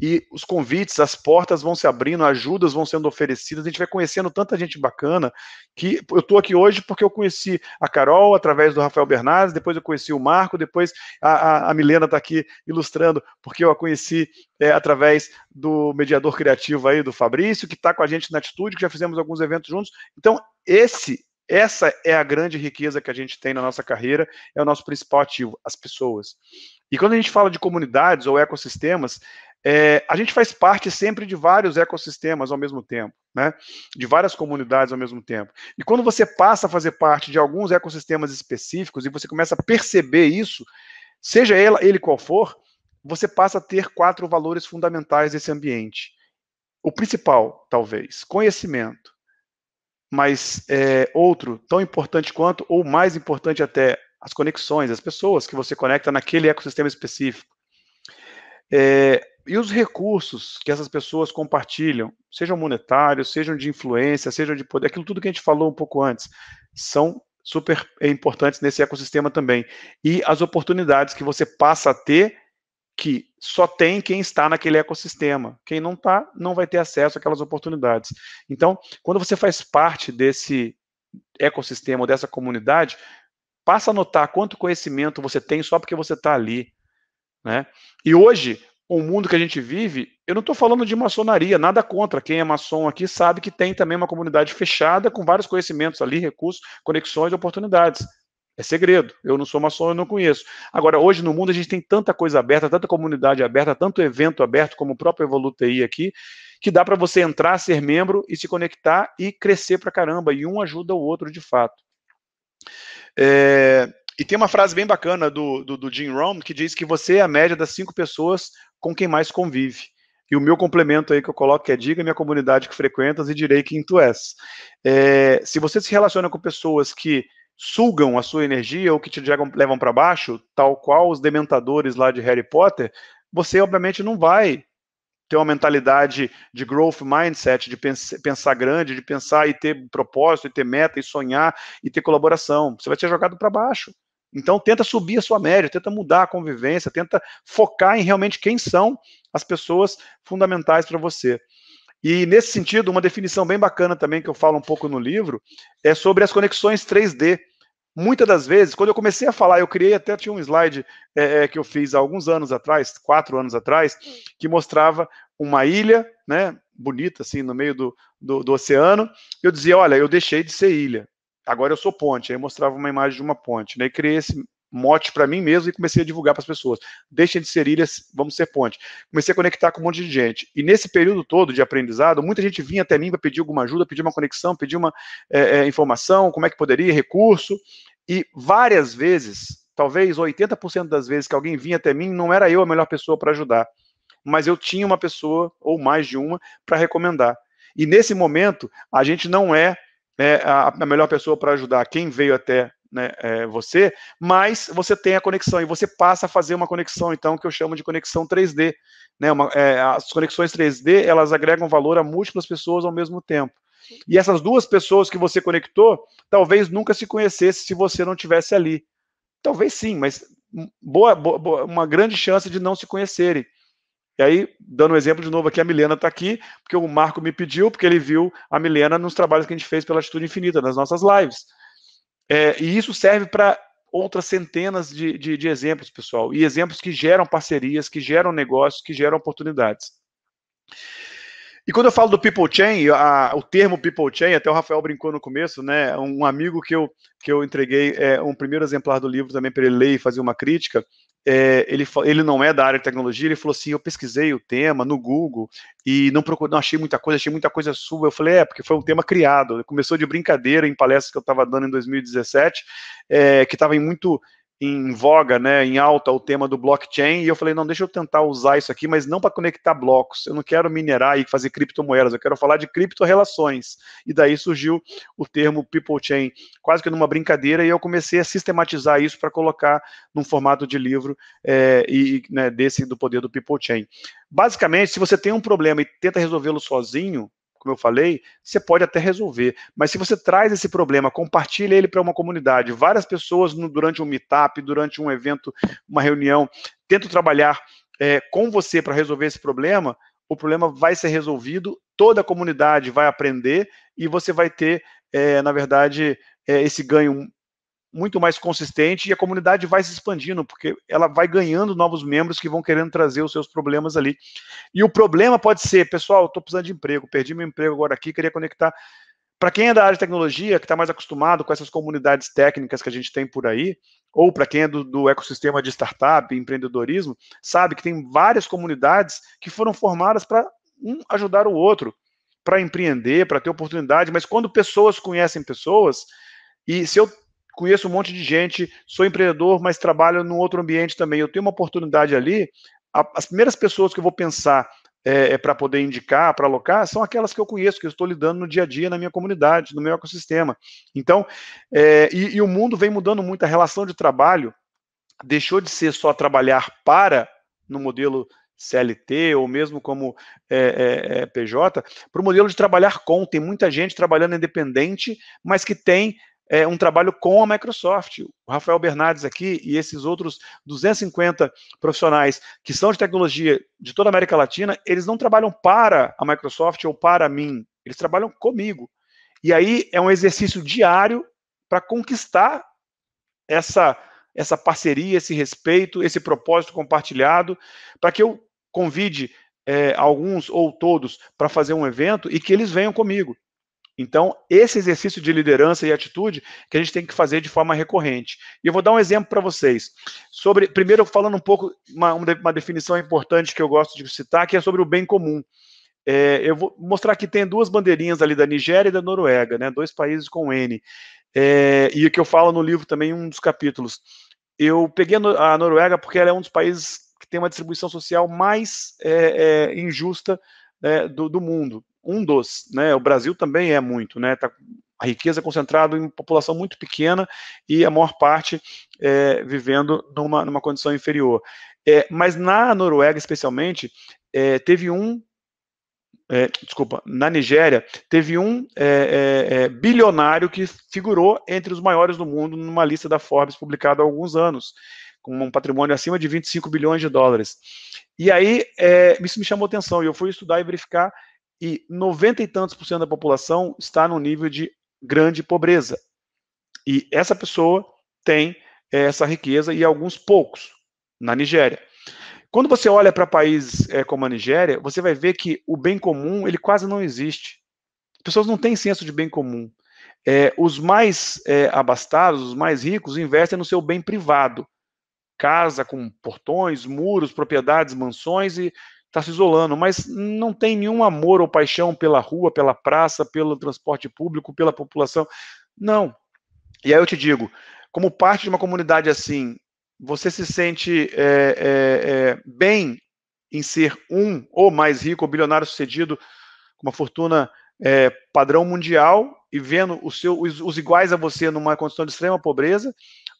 e os convites, as portas vão se abrindo, ajudas vão sendo oferecidas, a gente vai conhecendo tanta gente bacana que eu estou aqui hoje porque eu conheci a Carol através do Rafael Bernardes, depois eu conheci o Marco, depois a, a, a Milena está aqui ilustrando, porque eu a conheci é, através do mediador criativo aí, do Fabrício, que está com a gente na Atitude, que já fizemos alguns eventos juntos. Então, esse essa é a grande riqueza que a gente tem na nossa carreira, é o nosso principal ativo, as pessoas. E quando a gente fala de comunidades ou ecossistemas, é, a gente faz parte sempre de vários ecossistemas ao mesmo tempo, né? De várias comunidades ao mesmo tempo. E quando você passa a fazer parte de alguns ecossistemas específicos e você começa a perceber isso, seja ele qual for, você passa a ter quatro valores fundamentais desse ambiente. O principal, talvez, conhecimento, mas é, outro tão importante quanto, ou mais importante até, as conexões, as pessoas que você conecta naquele ecossistema específico. É, e os recursos que essas pessoas compartilham, sejam monetários, sejam de influência, sejam de poder, aquilo tudo que a gente falou um pouco antes, são super é, importantes nesse ecossistema também. E as oportunidades que você passa a ter que só tem quem está naquele ecossistema. Quem não está, não vai ter acesso àquelas oportunidades. Então, quando você faz parte desse ecossistema, dessa comunidade, passa a notar quanto conhecimento você tem só porque você está ali. Né? E hoje, o mundo que a gente vive, eu não estou falando de maçonaria, nada contra. Quem é maçom aqui sabe que tem também uma comunidade fechada com vários conhecimentos ali, recursos, conexões, oportunidades. É segredo. Eu não sou maçom, eu não conheço. Agora, hoje no mundo a gente tem tanta coisa aberta, tanta comunidade aberta, tanto evento aberto, como o próprio Evolutei aqui, que dá para você entrar, ser membro e se conectar e crescer para caramba. E um ajuda o outro de fato. É, e tem uma frase bem bacana do, do, do Jim Rome que diz que você é a média das cinco pessoas com quem mais convive. E o meu complemento aí que eu coloco é diga minha comunidade que frequentas e direi quem tu és. É, se você se relaciona com pessoas que sugam a sua energia ou que te levam para baixo, tal qual os dementadores lá de Harry Potter, você obviamente não vai ter uma mentalidade de growth mindset, de pensar grande, de pensar e ter propósito, e ter meta, e sonhar, e ter colaboração. Você vai ser jogado para baixo. Então, tenta subir a sua média, tenta mudar a convivência, tenta focar em realmente quem são as pessoas fundamentais para você. E, nesse sentido, uma definição bem bacana também, que eu falo um pouco no livro, é sobre as conexões 3D. Muitas das vezes, quando eu comecei a falar, eu criei até tinha um slide é, é, que eu fiz há alguns anos atrás, quatro anos atrás, que mostrava uma ilha, né, bonita, assim, no meio do, do, do oceano. Eu dizia: Olha, eu deixei de ser ilha, agora eu sou ponte. Aí eu mostrava uma imagem de uma ponte, né? E criei esse mote para mim mesmo e comecei a divulgar para as pessoas. Deixem de ser ilhas, vamos ser ponte. Comecei a conectar com um monte de gente. E nesse período todo de aprendizado, muita gente vinha até mim para pedir alguma ajuda, pedir uma conexão, pedir uma é, é, informação, como é que poderia, recurso. E várias vezes, talvez 80% das vezes que alguém vinha até mim, não era eu a melhor pessoa para ajudar. Mas eu tinha uma pessoa, ou mais de uma, para recomendar. E nesse momento, a gente não é né, a, a, melhor pessoa para ajudar quem veio até né, é, você, mas você tem a conexão e você passa a fazer uma conexão, então, que eu chamo de conexão 3D. Né, uma, é, as conexões 3D elas agregam valor a múltiplas pessoas ao mesmo tempo. E essas duas pessoas que você conectou, talvez nunca se conhecesse se você não tivesse ali. Talvez sim, mas hum, boa, boa uma grande chance de não se conhecerem. E aí, dando um exemplo de novo aqui, a Milena está aqui, porque o Marco me pediu, porque ele viu a Milena nos trabalhos que a gente fez pela Atitude Infinita, nas nossas lives. É, e isso serve para outras centenas de, de, de exemplos, pessoal, e exemplos que geram parcerias, que geram negócios, que geram oportunidades. E quando eu falo do people chain, a, o termo people chain, até o Rafael brincou no começo, né? Um amigo que eu, que eu entreguei é, um primeiro exemplar do livro também para ele ler e fazer uma crítica, é, ele, ele não é da área de tecnologia, ele falou assim, eu pesquisei o tema no Google e não procurei, não achei muita coisa, achei muita coisa sua. Eu falei, é, porque foi um tema criado. Começou de brincadeira em palestras que eu estava dando em 2017, é, que estava muito em voga, né, em alta o tema do blockchain, e eu falei, não, deixa eu tentar usar isso aqui, mas não para conectar blocos. Eu não quero minerar e fazer criptomoedas, eu quero falar de criptorelações. E daí surgiu o termo people chain, quase que numa brincadeira, e eu comecei a sistematizar isso para colocar num formato de livro é, e né, desse do poder do people chain. Basicamente, se você tem um problema e tenta resolvê-lo sozinho, como eu falei, você pode até resolver. Mas se você traz esse problema, compartilha ele para uma comunidade, várias pessoas no, durante um meetup, durante um evento, uma reunião, tentam trabalhar é, com você para resolver esse problema, o problema vai ser resolvido, toda a comunidade vai aprender e você vai ter, é, na verdade, é, esse ganho muito mais consistente e a comunidade vai se expandindo, porque ela vai ganhando novos membros que vão querendo trazer os seus problemas ali. E o problema pode ser, pessoal, estou precisando de emprego, perdi meu emprego agora aqui, queria conectar. Para quem é da área de tecnologia, que está mais acostumado com essas comunidades técnicas que a gente tem por aí, ou para quem é do, do, ecossistema de startup, empreendedorismo, sabe que tem várias comunidades que foram formadas para um ajudar o outro, para empreender, para ter oportunidade, mas quando pessoas conhecem pessoas, e se eu conheço um monte de gente, sou empreendedor, mas trabalho num outro ambiente também. Eu tenho uma oportunidade ali. A, as primeiras pessoas que eu vou pensar eh, é, é para poder indicar, para alocar, são aquelas que eu conheço, que eu estou lidando no dia a dia, na minha comunidade, no meu ecossistema. Então, é, e, e o mundo vem mudando muito. A relação de trabalho deixou de ser só trabalhar para no modelo CLT ou mesmo como é, eh, é, PJ, para o modelo de trabalhar com. Tem muita gente trabalhando independente, mas que tem é, um trabalho com a Microsoft. O Rafael Bernardes aqui e esses outros 250 profissionais que são de tecnologia de toda a América Latina, eles não trabalham para a Microsoft ou para mim, eles trabalham comigo. E aí é um exercício diário para conquistar essa essa parceria, esse respeito, esse propósito compartilhado, para que eu convide é, alguns ou todos para fazer um evento e que eles venham comigo. Então, esse exercício de liderança e atitude que a gente tem que fazer de forma recorrente. E eu vou dar um exemplo para vocês. Sobre, primeiro, falando um pouco, uma, uma definição importante que eu gosto de citar, que é sobre o bem comum. É, eu vou mostrar que tem duas bandeirinhas ali da Nigéria e da Noruega, né, dois países com N. É, e que eu falo no livro também, um dos capítulos. Eu peguei a Noruega porque ela é um dos países que tem uma distribuição social mais é, é injusta né, do, do mundo um dos, né? O Brasil também é muito, né? Tá, a riqueza é concentrada em população muito pequena e a maior parte é, vivendo numa, numa condição inferior. É, mas na Noruega, especialmente, é, teve um. É, desculpa, na Nigéria, teve um é, é, bilionário que figurou entre os maiores do mundo numa lista da Forbes publicada há alguns anos, com um patrimônio acima de 25 bilhões de dólares. E aí, isso me chamou atenção, e eu fui estudar e verificar e noventa e tantos por cento da população está no nível de grande pobreza. E essa pessoa tem eh, essa riqueza e alguns poucos na Nigéria. Quando você olha para países é, como a Nigéria, você vai ver que o bem comum ele quase não existe. As pessoas não têm senso de bem comum. É, os mais é, abastados, os mais ricos, investem no seu bem privado. Casa com portões, muros, propriedades, mansões e está se isolando, mas não tem nenhum amor ou paixão pela rua, pela praça, pelo transporte público, pela população. Não. E aí eu te digo, como parte de uma comunidade assim, você se sente é, é, é, bem em ser um ou mais rico ou bilionário sucedido com uma fortuna é, padrão mundial e vendo seu, os, os iguais a você numa condição de extrema pobreza,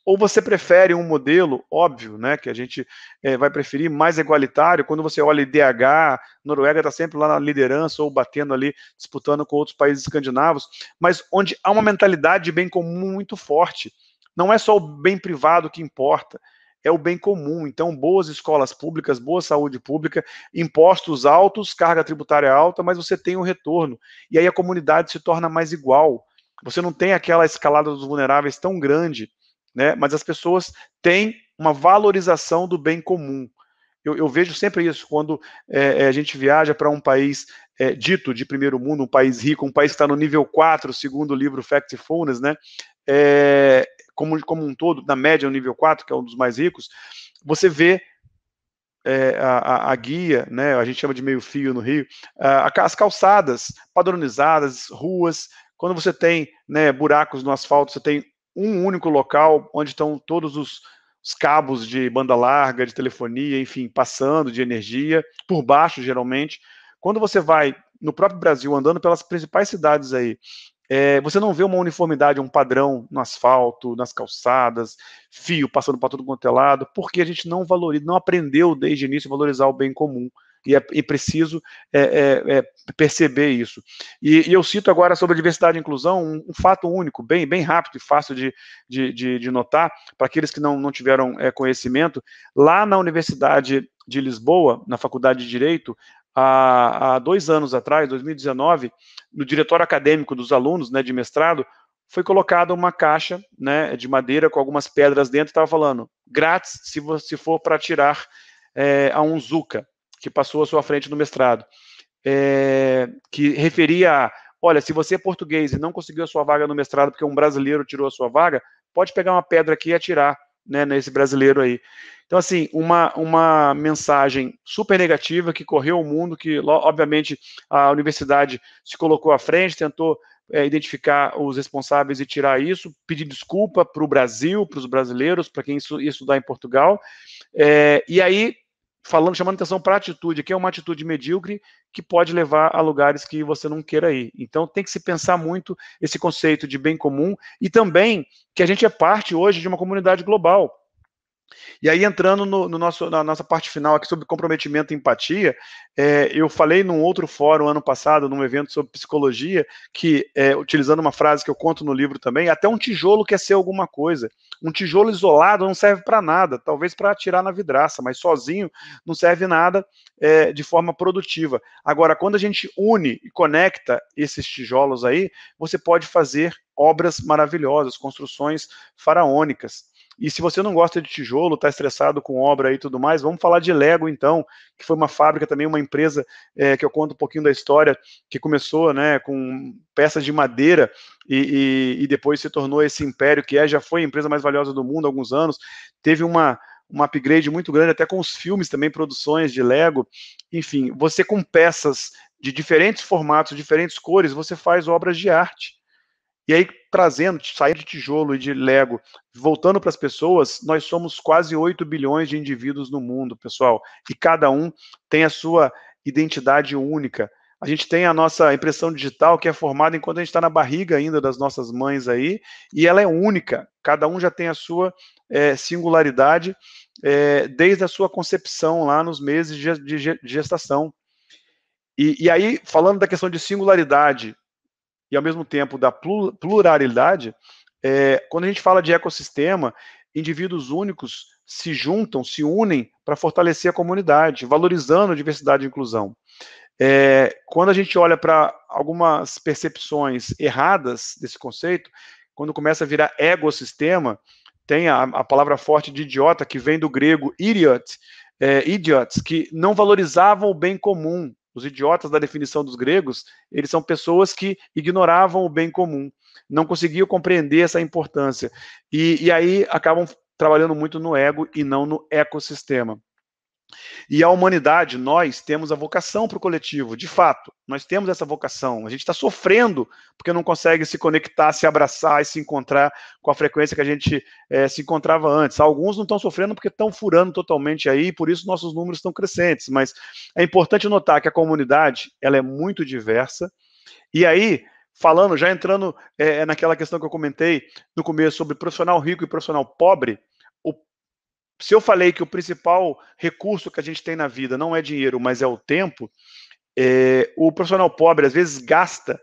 ou você prefere um modelo, óbvio, né, que a gente é, vai preferir, mais igualitário, quando você olha IDH, Noruega está sempre lá na liderança ou batendo ali, disputando com outros países escandinavos, mas onde há uma mentalidade de bem comum muito forte. Não é só o bem privado que importa, é o bem comum. Então, boas escolas públicas, boa saúde pública, impostos altos, carga tributária alta, mas você tem o um retorno. E aí a comunidade se torna mais igual. Você não tem aquela escalada dos vulneráveis tão grande né? Mas as pessoas têm uma valorização do bem comum. Eu, eu vejo sempre isso quando é, é a gente viaja para um país é, dito de primeiro mundo, um país rico, um país que está no nível 4, segundo o livro Factfulness, né? É, como, como um todo, na média, o nível 4, que é um dos mais ricos, você vê é, a, a, guia, né, a gente chama de meio fio no Rio, a, as calçadas padronizadas, ruas, quando você tem né, buracos no asfalto, você tem um único local onde estão todos os, os cabos de banda larga, de telefonia, enfim, passando de energia, por baixo geralmente. Quando você vai no próprio Brasil, andando pelas principais cidades aí, é, você não vê uma uniformidade, um padrão no asfalto, nas calçadas, fio passando para todo quanto é lado, porque a gente não valoriza, não aprendeu desde o início a valorizar o bem comum e é e preciso é, é, é, perceber isso. E, e, eu cito agora sobre diversidade e inclusão um, um, fato único, bem, bem rápido e fácil de, de, de, de notar, para aqueles que não, não tiveram é, conhecimento, lá na Universidade de Lisboa, na Faculdade de Direito, há, há dois anos atrás, 2019, no diretório acadêmico dos alunos né, de mestrado, foi colocada uma caixa né, de madeira com algumas pedras dentro, estava falando, grátis se, você for para tirar é, a Unzuca que passou à sua frente no mestrado, é, que referia a, olha, se você é português e não conseguiu a sua vaga no mestrado porque um brasileiro tirou a sua vaga, pode pegar uma pedra aqui e atirar né, nesse brasileiro aí. Então, assim, uma, uma mensagem super negativa que correu o mundo, que, obviamente, a universidade se colocou à frente, tentou é, identificar os responsáveis e tirar isso, pedir desculpa para o Brasil, para os brasileiros, para quem isso estudar em Portugal. É, e aí falando, chamando atenção para a atitude, que é uma atitude medíocre que pode levar a lugares que você não queira ir. Então tem que se pensar muito esse conceito de bem comum e também que a gente é parte hoje de uma comunidade global. E aí, entrando no, no, nosso, na nossa parte final aqui sobre comprometimento e empatia, é, eu falei num outro fórum ano passado, num evento sobre psicologia, que, é, utilizando uma frase que eu conto no livro também, até um tijolo quer ser alguma coisa. Um tijolo isolado não serve para nada, talvez para atirar na vidraça, mas sozinho não serve nada é, de forma produtiva. Agora, quando a gente une e conecta esses tijolos aí, você pode fazer obras maravilhosas, construções faraônicas. E se você não gosta de tijolo, está estressado com obra e tudo mais, vamos falar de Lego então, que foi uma fábrica também, uma empresa é, que eu conto um pouquinho da história, que começou né, com peças de madeira e, e, e depois se tornou esse império que é, já foi a empresa mais valiosa do mundo há alguns anos, teve uma, um upgrade muito grande, até com os filmes também, produções de Lego. Enfim, você com peças de diferentes formatos, diferentes cores, você faz obras de arte. E aí, trazendo, sair de tijolo e de Lego, voltando para as pessoas, nós somos quase 8 bilhões de indivíduos no mundo, pessoal. E cada um tem a sua identidade única. A gente tem a nossa impressão digital que é formada enquanto a gente está na barriga ainda das nossas mães aí, e ela é única. Cada um já tem a sua é, singularidade é, desde a sua concepção lá nos meses de, de, gestação. E, e aí, falando da questão de singularidade, e ao mesmo tempo da pluralidade, é, quando a gente fala de ecossistema, indivíduos únicos se juntam, se unem para fortalecer a comunidade, valorizando diversidade e inclusão. É, quando a gente olha para algumas percepções erradas desse conceito, quando começa a virar ecossistema, tem a, a, palavra forte de idiota, que vem do grego idiot, é, idiots, que não valorizavam o bem comum, os idiotas da definição dos gregos, eles são pessoas que ignoravam o bem comum, não conseguiam compreender essa importância. E, e aí acabam trabalhando muito no ego e não no ecossistema. E a humanidade, nós temos a vocação para o coletivo, de fato, nós temos essa vocação. A gente está sofrendo porque não consegue se conectar, se abraçar e se encontrar com a frequência que a gente é, se encontrava antes. Alguns não estão sofrendo porque estão furando totalmente aí, por isso nossos números estão crescentes. Mas é importante notar que a comunidade ela é muito diversa. E aí, falando, já entrando é, naquela questão que eu comentei no começo sobre profissional rico e profissional pobre, o se eu falei que o principal recurso que a gente tem na vida não é dinheiro, mas é o tempo, é, o profissional pobre às vezes gasta,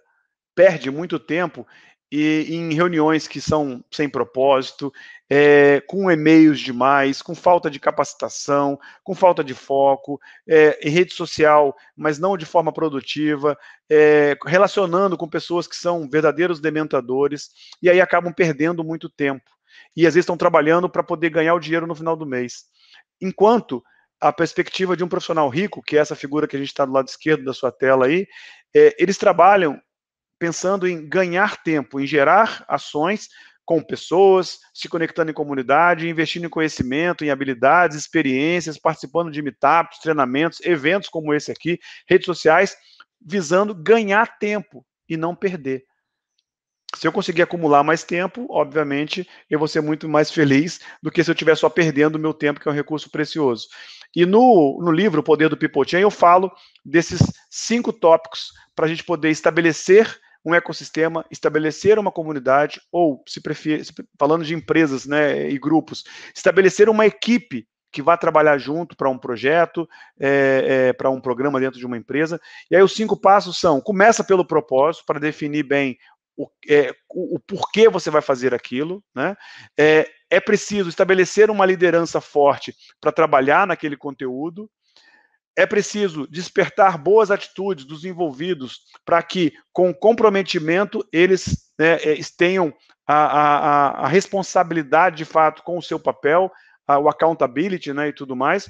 perde muito tempo e, em reuniões que são sem propósito, é, com e-mails demais, com falta de capacitação, com falta de foco, é, em rede social, mas não de forma produtiva, é, relacionando com pessoas que são verdadeiros dementadores, e aí acabam perdendo muito tempo e às vezes estão trabalhando para poder ganhar o dinheiro no final do mês. Enquanto a perspectiva de um profissional rico, que é essa figura que a gente está do lado esquerdo da sua tela aí, é, eles trabalham pensando em ganhar tempo, em gerar ações com pessoas, se conectando em comunidade, investindo em conhecimento, em habilidades, experiências, participando de meetups, treinamentos, eventos como esse aqui, redes sociais, visando ganhar tempo e não perder. Se eu conseguir acumular mais tempo, obviamente, eu vou ser muito mais feliz do que se eu estiver só perdendo o meu tempo, que é um recurso precioso. E no, no livro O Poder do Pipotin, eu falo desses cinco tópicos para a gente poder estabelecer um ecossistema, estabelecer uma comunidade, ou, se preferir, falando de empresas né, e grupos, estabelecer uma equipe que vá trabalhar junto para um projeto, é, é, para um programa dentro de uma empresa. E aí os cinco passos são: começa pelo propósito para definir bem o, é, o, o porquê você vai fazer aquilo, né? É, é preciso estabelecer uma liderança forte para trabalhar naquele conteúdo. É preciso despertar boas atitudes dos envolvidos para que, com comprometimento, eles né, é, tenham a, a, a, responsabilidade de fato com o seu papel, a, o accountability né, e tudo mais.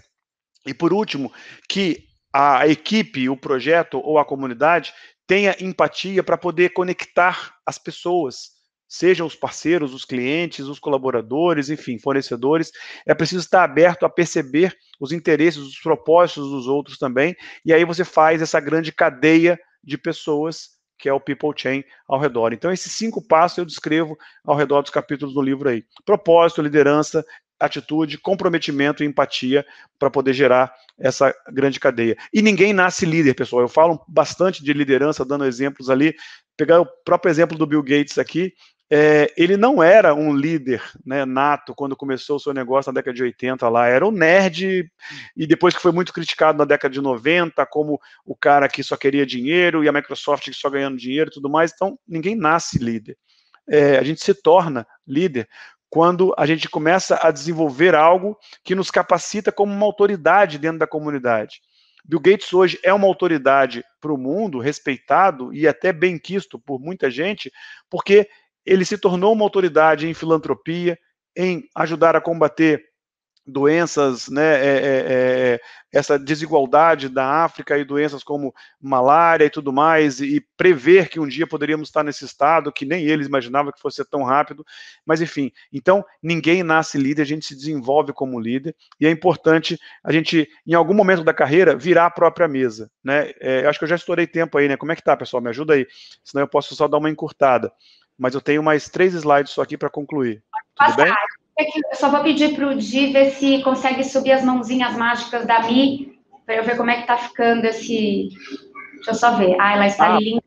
E por último, que a equipe, o projeto ou a comunidade tenha empatia para poder conectar as pessoas, sejam os parceiros, os clientes, os colaboradores, enfim, fornecedores. É preciso estar aberto a perceber os interesses, os propósitos dos outros também, e aí você faz essa grande cadeia de pessoas que é o People Chain ao redor. Então, esses cinco passos eu descrevo ao redor dos capítulos do livro aí: propósito, liderança, atitude, comprometimento e empatia para poder gerar essa grande cadeia. E ninguém nasce líder, pessoal. Eu falo bastante de liderança, dando exemplos ali. Pegar o próprio exemplo do Bill Gates aqui, é, ele não era um líder né, nato quando começou o seu negócio na década de 80 lá, era um nerd, e depois que foi muito criticado na década de 90, como o cara que só queria dinheiro e a Microsoft que só ganhando dinheiro e tudo mais, então ninguém nasce líder. É, a gente se torna líder quando a gente começa a desenvolver algo que nos capacita como uma autoridade dentro da comunidade. Bill Gates hoje é uma autoridade para o mundo, respeitado e até bem quisto por muita gente, porque ele se tornou uma autoridade em filantropia, em ajudar a combater doenças, né, é é, é, é, essa desigualdade da África e doenças como malária e tudo mais, e, e prever que um dia poderíamos estar nesse estado que nem eles imaginavam que fosse tão rápido, mas enfim, então ninguém nasce líder, a gente se desenvolve como líder, e é importante a gente, em algum momento da carreira, virar a própria mesa, né, é, acho que eu já estourei tempo aí, né, como é que tá, pessoal, me ajuda aí, senão eu posso só dar uma encurtada, mas eu tenho mais três slides só aqui para concluir, tudo bem? só vou pedir para o Di ver se consegue subir as mãozinhas mágicas da Mi, para eu ver como é que está ficando esse... Deixa eu só ver. Ah, ela está ah. linda.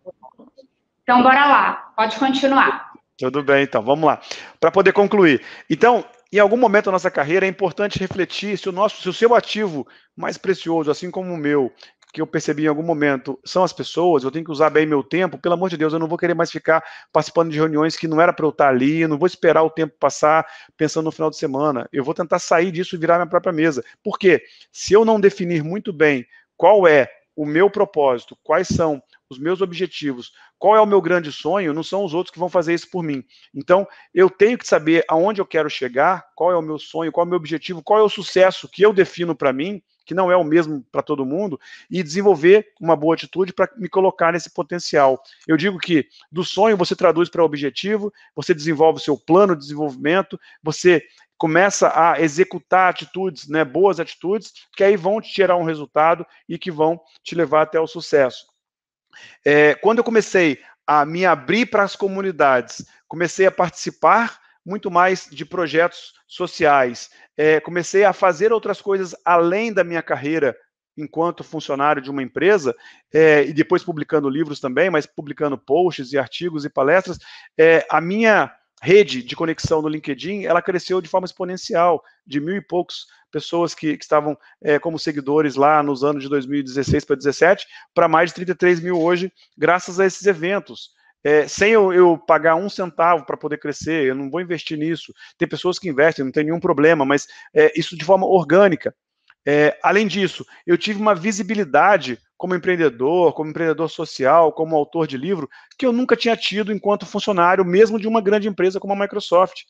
Então, bora lá. Pode continuar. Tudo bem, então. Vamos lá. Para poder concluir. Então, em algum momento da nossa carreira, é importante refletir se o, nosso, se o seu ativo mais precioso, assim como o meu, que eu percebi em algum momento são as pessoas, eu tenho que usar bem meu tempo, pelo amor de Deus, eu não vou querer mais ficar participando de reuniões que não era para eu estar ali, eu não vou esperar o tempo passar pensando no final de semana. Eu vou tentar sair disso e virar minha própria mesa. Porque se eu não definir muito bem qual é o meu propósito, quais são os meus objetivos, qual é o meu grande sonho, não são os outros que vão fazer isso por mim. Então, eu tenho que saber aonde eu quero chegar, qual é o meu sonho, qual é o meu objetivo, qual é o sucesso que eu defino para mim que não é o mesmo para todo mundo, e desenvolver uma boa atitude para me colocar nesse potencial. Eu digo que do sonho você traduz para objetivo, você desenvolve o seu plano de desenvolvimento, você começa a executar atitudes, né, boas atitudes, que aí vão te gerar um resultado e que vão te levar até o sucesso. É, quando eu comecei a me abrir para as comunidades, comecei a participar muito mais de projetos sociais. É, comecei a fazer outras coisas além da minha carreira enquanto funcionário de uma empresa, é, e depois publicando livros também, mas publicando posts e artigos e palestras, é, a minha rede de conexão no LinkedIn, ela cresceu de forma exponencial, de mil e poucos pessoas que, que estavam é, como seguidores lá nos anos de 2016 para 2017, para mais de 33 mil hoje, graças a esses eventos é, sem eu, eu, pagar um centavo para poder crescer, eu não vou investir nisso. Tem pessoas que investem, não tem nenhum problema, mas é, isso de forma orgânica. É, além disso, eu tive uma visibilidade como empreendedor, como empreendedor social, como autor de livro, que eu nunca tinha tido enquanto funcionário, mesmo de uma grande empresa como a Microsoft.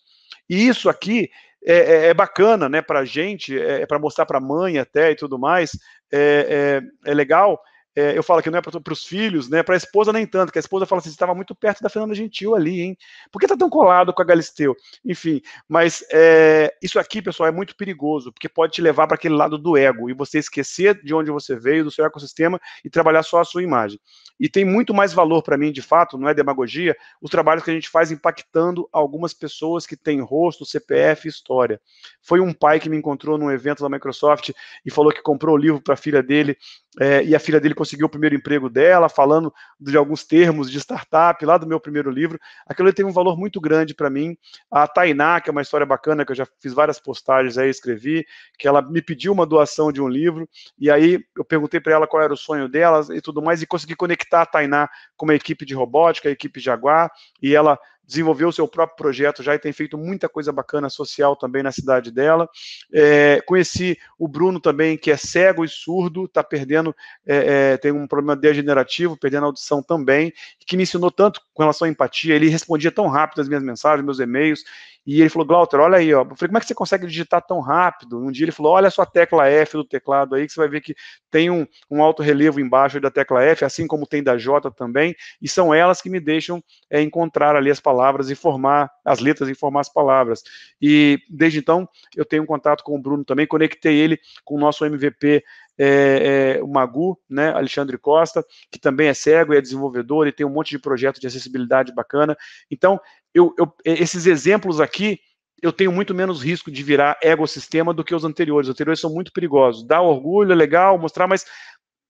E isso aqui é, é, é bacana né, para a gente, é, é para mostrar para a mãe até e tudo mais, é, é, é legal é, eu falo que não é para os filhos, né? Para a esposa nem tanto, que a esposa fala assim, você estava muito perto da Fernanda Gentil ali, hein? Por que tá tão colado com a Galisteu? Enfim, mas é, isso aqui, pessoal, é muito perigoso, porque pode te levar para aquele lado do ego e você esquecer de onde você veio, do seu ecossistema e trabalhar só a sua imagem e tem muito mais valor para mim, de fato, não é demagogia, os trabalhos que a gente faz impactando algumas pessoas que têm rosto, CPF, história. Foi um pai que me encontrou num evento da Microsoft e falou que comprou o livro para a filha dele é, e a filha dele conseguiu o primeiro emprego dela, falando de alguns termos de startup lá do meu primeiro livro. Aquilo teve um valor muito grande para mim. A Tainá, que é uma história bacana, que eu já fiz várias postagens aí, escrevi, que ela me pediu uma doação de um livro e aí eu perguntei para ela qual era o sonho dela e tudo mais e consegui conectar conectar a Tainá com uma equipe de robótica, a equipe Jaguar, e ela desenvolveu o seu próprio projeto já e tem feito muita coisa bacana social também na cidade dela. É, conheci o Bruno também, que é cego e surdo, está perdendo, é, é, tem um problema degenerativo, perdendo audição também, que me ensinou tanto com relação à empatia, ele respondia tão rápido as minhas mensagens, meus e-mails, e ele falou, Glauter, olha aí, ó. Eu falei, como é que você consegue digitar tão rápido? Um dia ele falou, olha a sua tecla F do teclado aí, que você vai ver que tem um, um alto relevo embaixo da tecla F, assim como tem da J também, e são elas que me deixam é, encontrar ali as palavras e formar as letras e formar as palavras. E desde então, eu tenho um contato com o Bruno também, conectei ele com o nosso MVP é, eh, é, eh, o Magu, né, Alexandre Costa, que também é cego e é desenvolvedor e tem um monte de projeto de acessibilidade bacana. Então, eu, eu, esses exemplos aqui, eu tenho muito menos risco de virar egossistema do que os anteriores. Os anteriores são muito perigosos. Dá orgulho, é legal mostrar, mas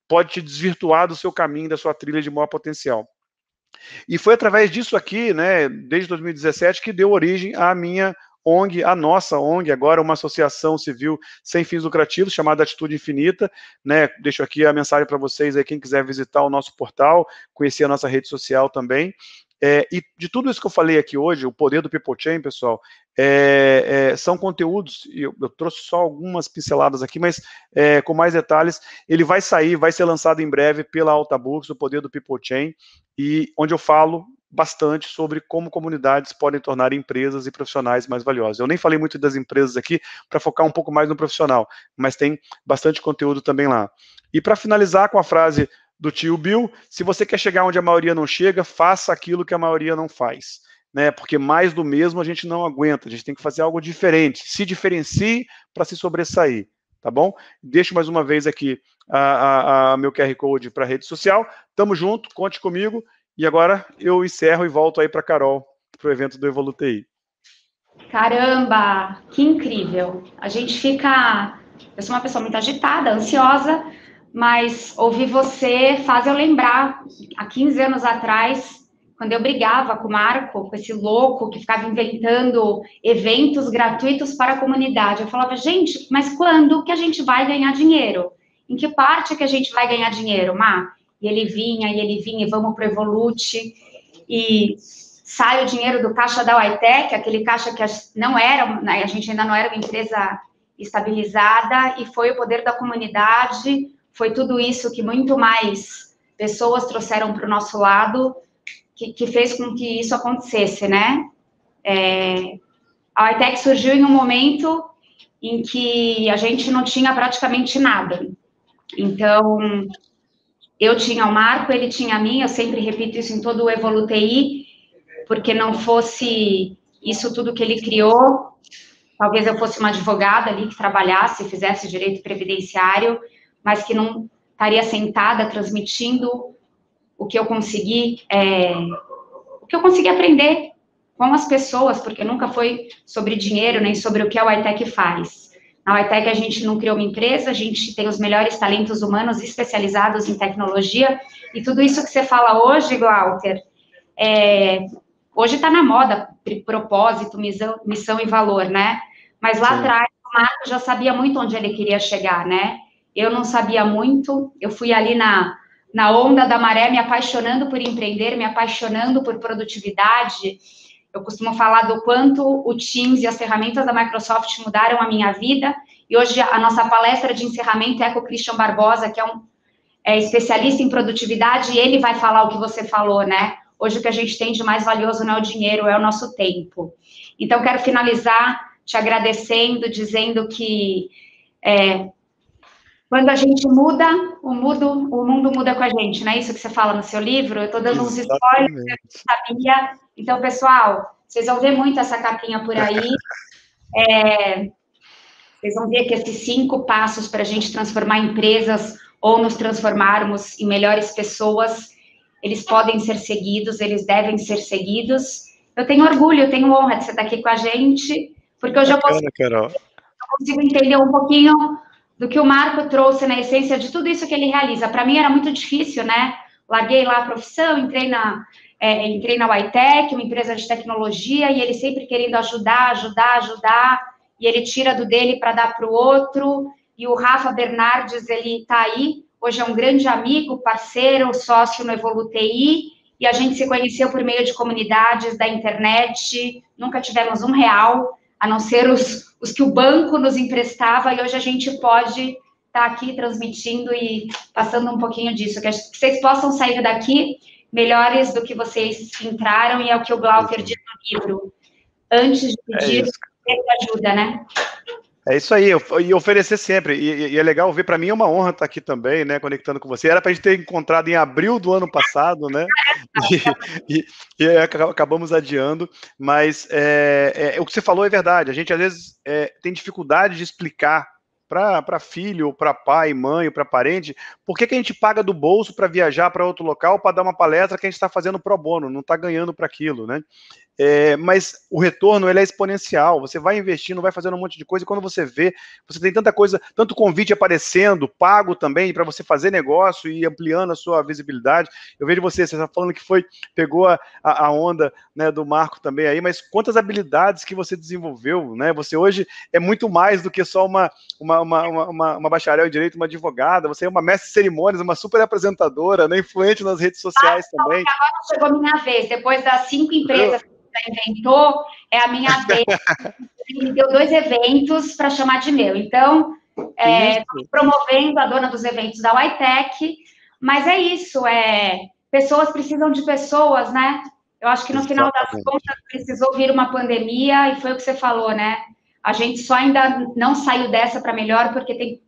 pode te desvirtuar do seu caminho, da sua trilha de maior potencial. E foi através disso aqui, né, desde 2017, que deu origem à minha ONG, a nossa ONG, agora uma associação civil sem fins lucrativos, chamada Atitude Infinita, né, deixo aqui a mensagem para vocês aí, quem quiser visitar o nosso portal, conhecer a nossa rede social também, é, e de tudo isso que eu falei aqui hoje, o poder do People Chain, pessoal, é, é, são conteúdos, eu, eu, trouxe só algumas pinceladas aqui, mas é, com mais detalhes, ele vai sair, vai ser lançado em breve pela Books, o poder do People Chain, e onde eu falo bastante sobre como comunidades podem tornar empresas e profissionais mais valiosos. Eu nem falei muito das empresas aqui para focar um pouco mais no profissional, mas tem bastante conteúdo também lá. E para finalizar com a frase do tio Bill. Se você quer chegar onde a maioria não chega, faça aquilo que a maioria não faz. Né? Porque mais do mesmo a gente não aguenta, a gente tem que fazer algo diferente. Se diferencie para se sobressair, tá bom? Deixo mais uma vez aqui a, a, a meu QR Code para a rede social. Tamo junto, conte comigo. E agora eu encerro e volto aí para Carol, para o evento do Evolutei. Caramba, que incrível. A gente fica. Eu sou uma pessoa muito agitada, ansiosa, mas ouvir você faz eu lembrar há 15 anos atrás, quando eu brigava com o Marco, com esse louco que ficava inventando eventos gratuitos para a comunidade. Eu falava, gente, mas quando que a gente vai ganhar dinheiro? Em que parte que a gente vai ganhar dinheiro, Má? E ele vinha, e ele vinha, e vamos para o Evolute, e sai o dinheiro do caixa da Whitec, aquele caixa que não era, né, a gente ainda não era uma empresa estabilizada, e foi o poder da comunidade foi tudo isso que muito mais pessoas trouxeram para o nosso lado que, que, fez com que isso acontecesse, né? É, a ITEC surgiu em um momento em que a gente não tinha praticamente nada. Então, eu tinha o Marco, ele tinha a mim, eu sempre repito isso em todo o Evolutei, porque não fosse isso tudo que ele criou, talvez eu fosse uma advogada ali que trabalhasse, fizesse direito previdenciário, mas que não estaria sentada transmitindo o que eu consegui, é, o que eu consegui aprender com as pessoas, porque nunca foi sobre dinheiro nem sobre o que a Whitec faz. Na Whitec a gente não criou uma empresa, a gente tem os melhores talentos humanos especializados em tecnologia e tudo isso que você fala hoje, Glauter, é, hoje está na moda propósito, missão, missão e valor, né? Mas lá Sim. atrás o Marco já sabia muito onde ele queria chegar, né? eu não sabia muito, eu fui ali na, na onda da maré, me apaixonando por empreender, me apaixonando por produtividade. Eu costumo falar do quanto o Teams e as ferramentas da Microsoft mudaram a minha vida. E hoje a nossa palestra de encerramento é com o Christian Barbosa, que é um é, especialista em produtividade, e ele vai falar o que você falou, né? Hoje o que a gente tem de mais valioso não é o dinheiro, é o nosso tempo. Então, quero finalizar te agradecendo, dizendo que é, quando a gente muda, o, o mundo muda com a gente, não é isso que você fala no seu livro? Eu estou dando uns spoilers, eu sabia. Então, pessoal, vocês vão ver muito essa capinha por aí. [laughs] É, vocês vão ver que esses cinco passos para a gente transformar empresas ou nos transformarmos em melhores pessoas, eles podem ser seguidos, eles devem ser seguidos. Eu tenho orgulho, eu tenho honra de você estar aqui com a gente, porque hoje Bacana, eu, consigo, eu consigo entender um pouquinho do que o Marco trouxe na né, essência de tudo isso que ele realiza. Para mim era muito difícil, né? Larguei lá a profissão, entrei na é, entrei na Whitech, uma empresa de tecnologia, e ele sempre querendo ajudar, ajudar, ajudar, e ele tira do dele para dar para o outro. E o Rafa Bernardes, ele está aí, hoje é um grande amigo, parceiro, sócio no EvoluTI, e a gente se conheceu por meio de comunidades da internet, nunca tivemos um real, a não ser os, os que o banco nos emprestava, e hoje a gente pode estar tá aqui transmitindo e passando um pouquinho disso, que vocês possam sair daqui melhores do que vocês entraram, e é o que o Glauber uhum. diz no livro. Antes de é pedir, é ajuda, né? É isso aí, e oferecer sempre. E, e é legal ver, para mim é uma honra estar aqui também, né? Conectando com você. Era para a gente ter encontrado em abril do ano passado, né? [laughs] E, e, e acabamos adiando. Mas é, é, o que você falou é verdade. A gente às vezes é, tem dificuldade de explicar para filho, para pai, mãe, para parente, por que, que a gente paga do bolso para viajar para outro local para dar uma palestra que a gente está fazendo pro bono, não está ganhando para aquilo, né? É, mas o retorno ele é exponencial. Você vai investindo, vai fazendo um monte de coisa, e quando você vê, você tem tanta coisa, tanto convite aparecendo, pago também, para você fazer negócio e ampliando a sua visibilidade. Eu vejo você, você está falando que foi, pegou a, a onda né, do Marco também aí, mas quantas habilidades que você desenvolveu, né? Você hoje é muito mais do que só uma, uma, uma, uma, uma bacharel em direito, uma advogada, você é uma mestre de cerimônias, uma super apresentadora, né, influente nas redes sociais ah, também. Agora chegou minha vez, depois das cinco empresas. Eu já inventou, é a minha [laughs] vez. Ele deu dois eventos para chamar de meu. Então, é, promovendo a dona dos eventos da Whitec, mas é isso, é, pessoas precisam de pessoas, né? Eu acho que no Exatamente. final das contas precisou vir uma pandemia e foi o que você falou, né? A gente só ainda não saiu dessa para melhor porque tem,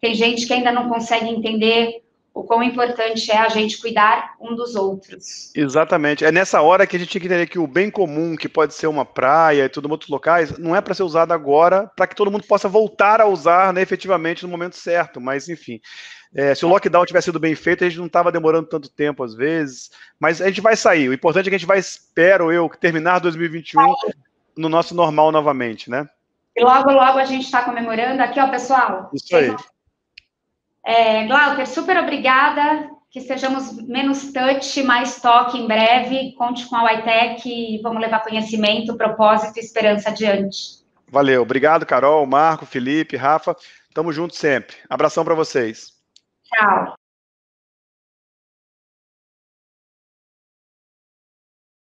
tem gente que ainda não consegue entender o quão importante é a gente cuidar um dos outros. Exatamente. É nessa hora que a gente tem que entender que o bem comum, que pode ser uma praia e tudo em outros locais, não é para ser usado agora, para que todo mundo possa voltar a usar né, efetivamente no momento certo. Mas, enfim, é, se o lockdown tivesse sido bem feito, a gente não estava demorando tanto tempo às vezes. Mas a gente vai sair. O importante é que a gente vai, espero eu, terminar 2021 no nosso normal novamente, né? E logo, logo a gente está comemorando aqui, ó, pessoal. Isso aí. Vocês é, super obrigada. Que sejamos menos touch, mais toque em breve. Conte com a Tech e vamos levar conhecimento, propósito e esperança adiante. Valeu. Obrigado, Carol, Marco, Felipe, Rafa. Tamo junto sempre. Abração para vocês. Tchau.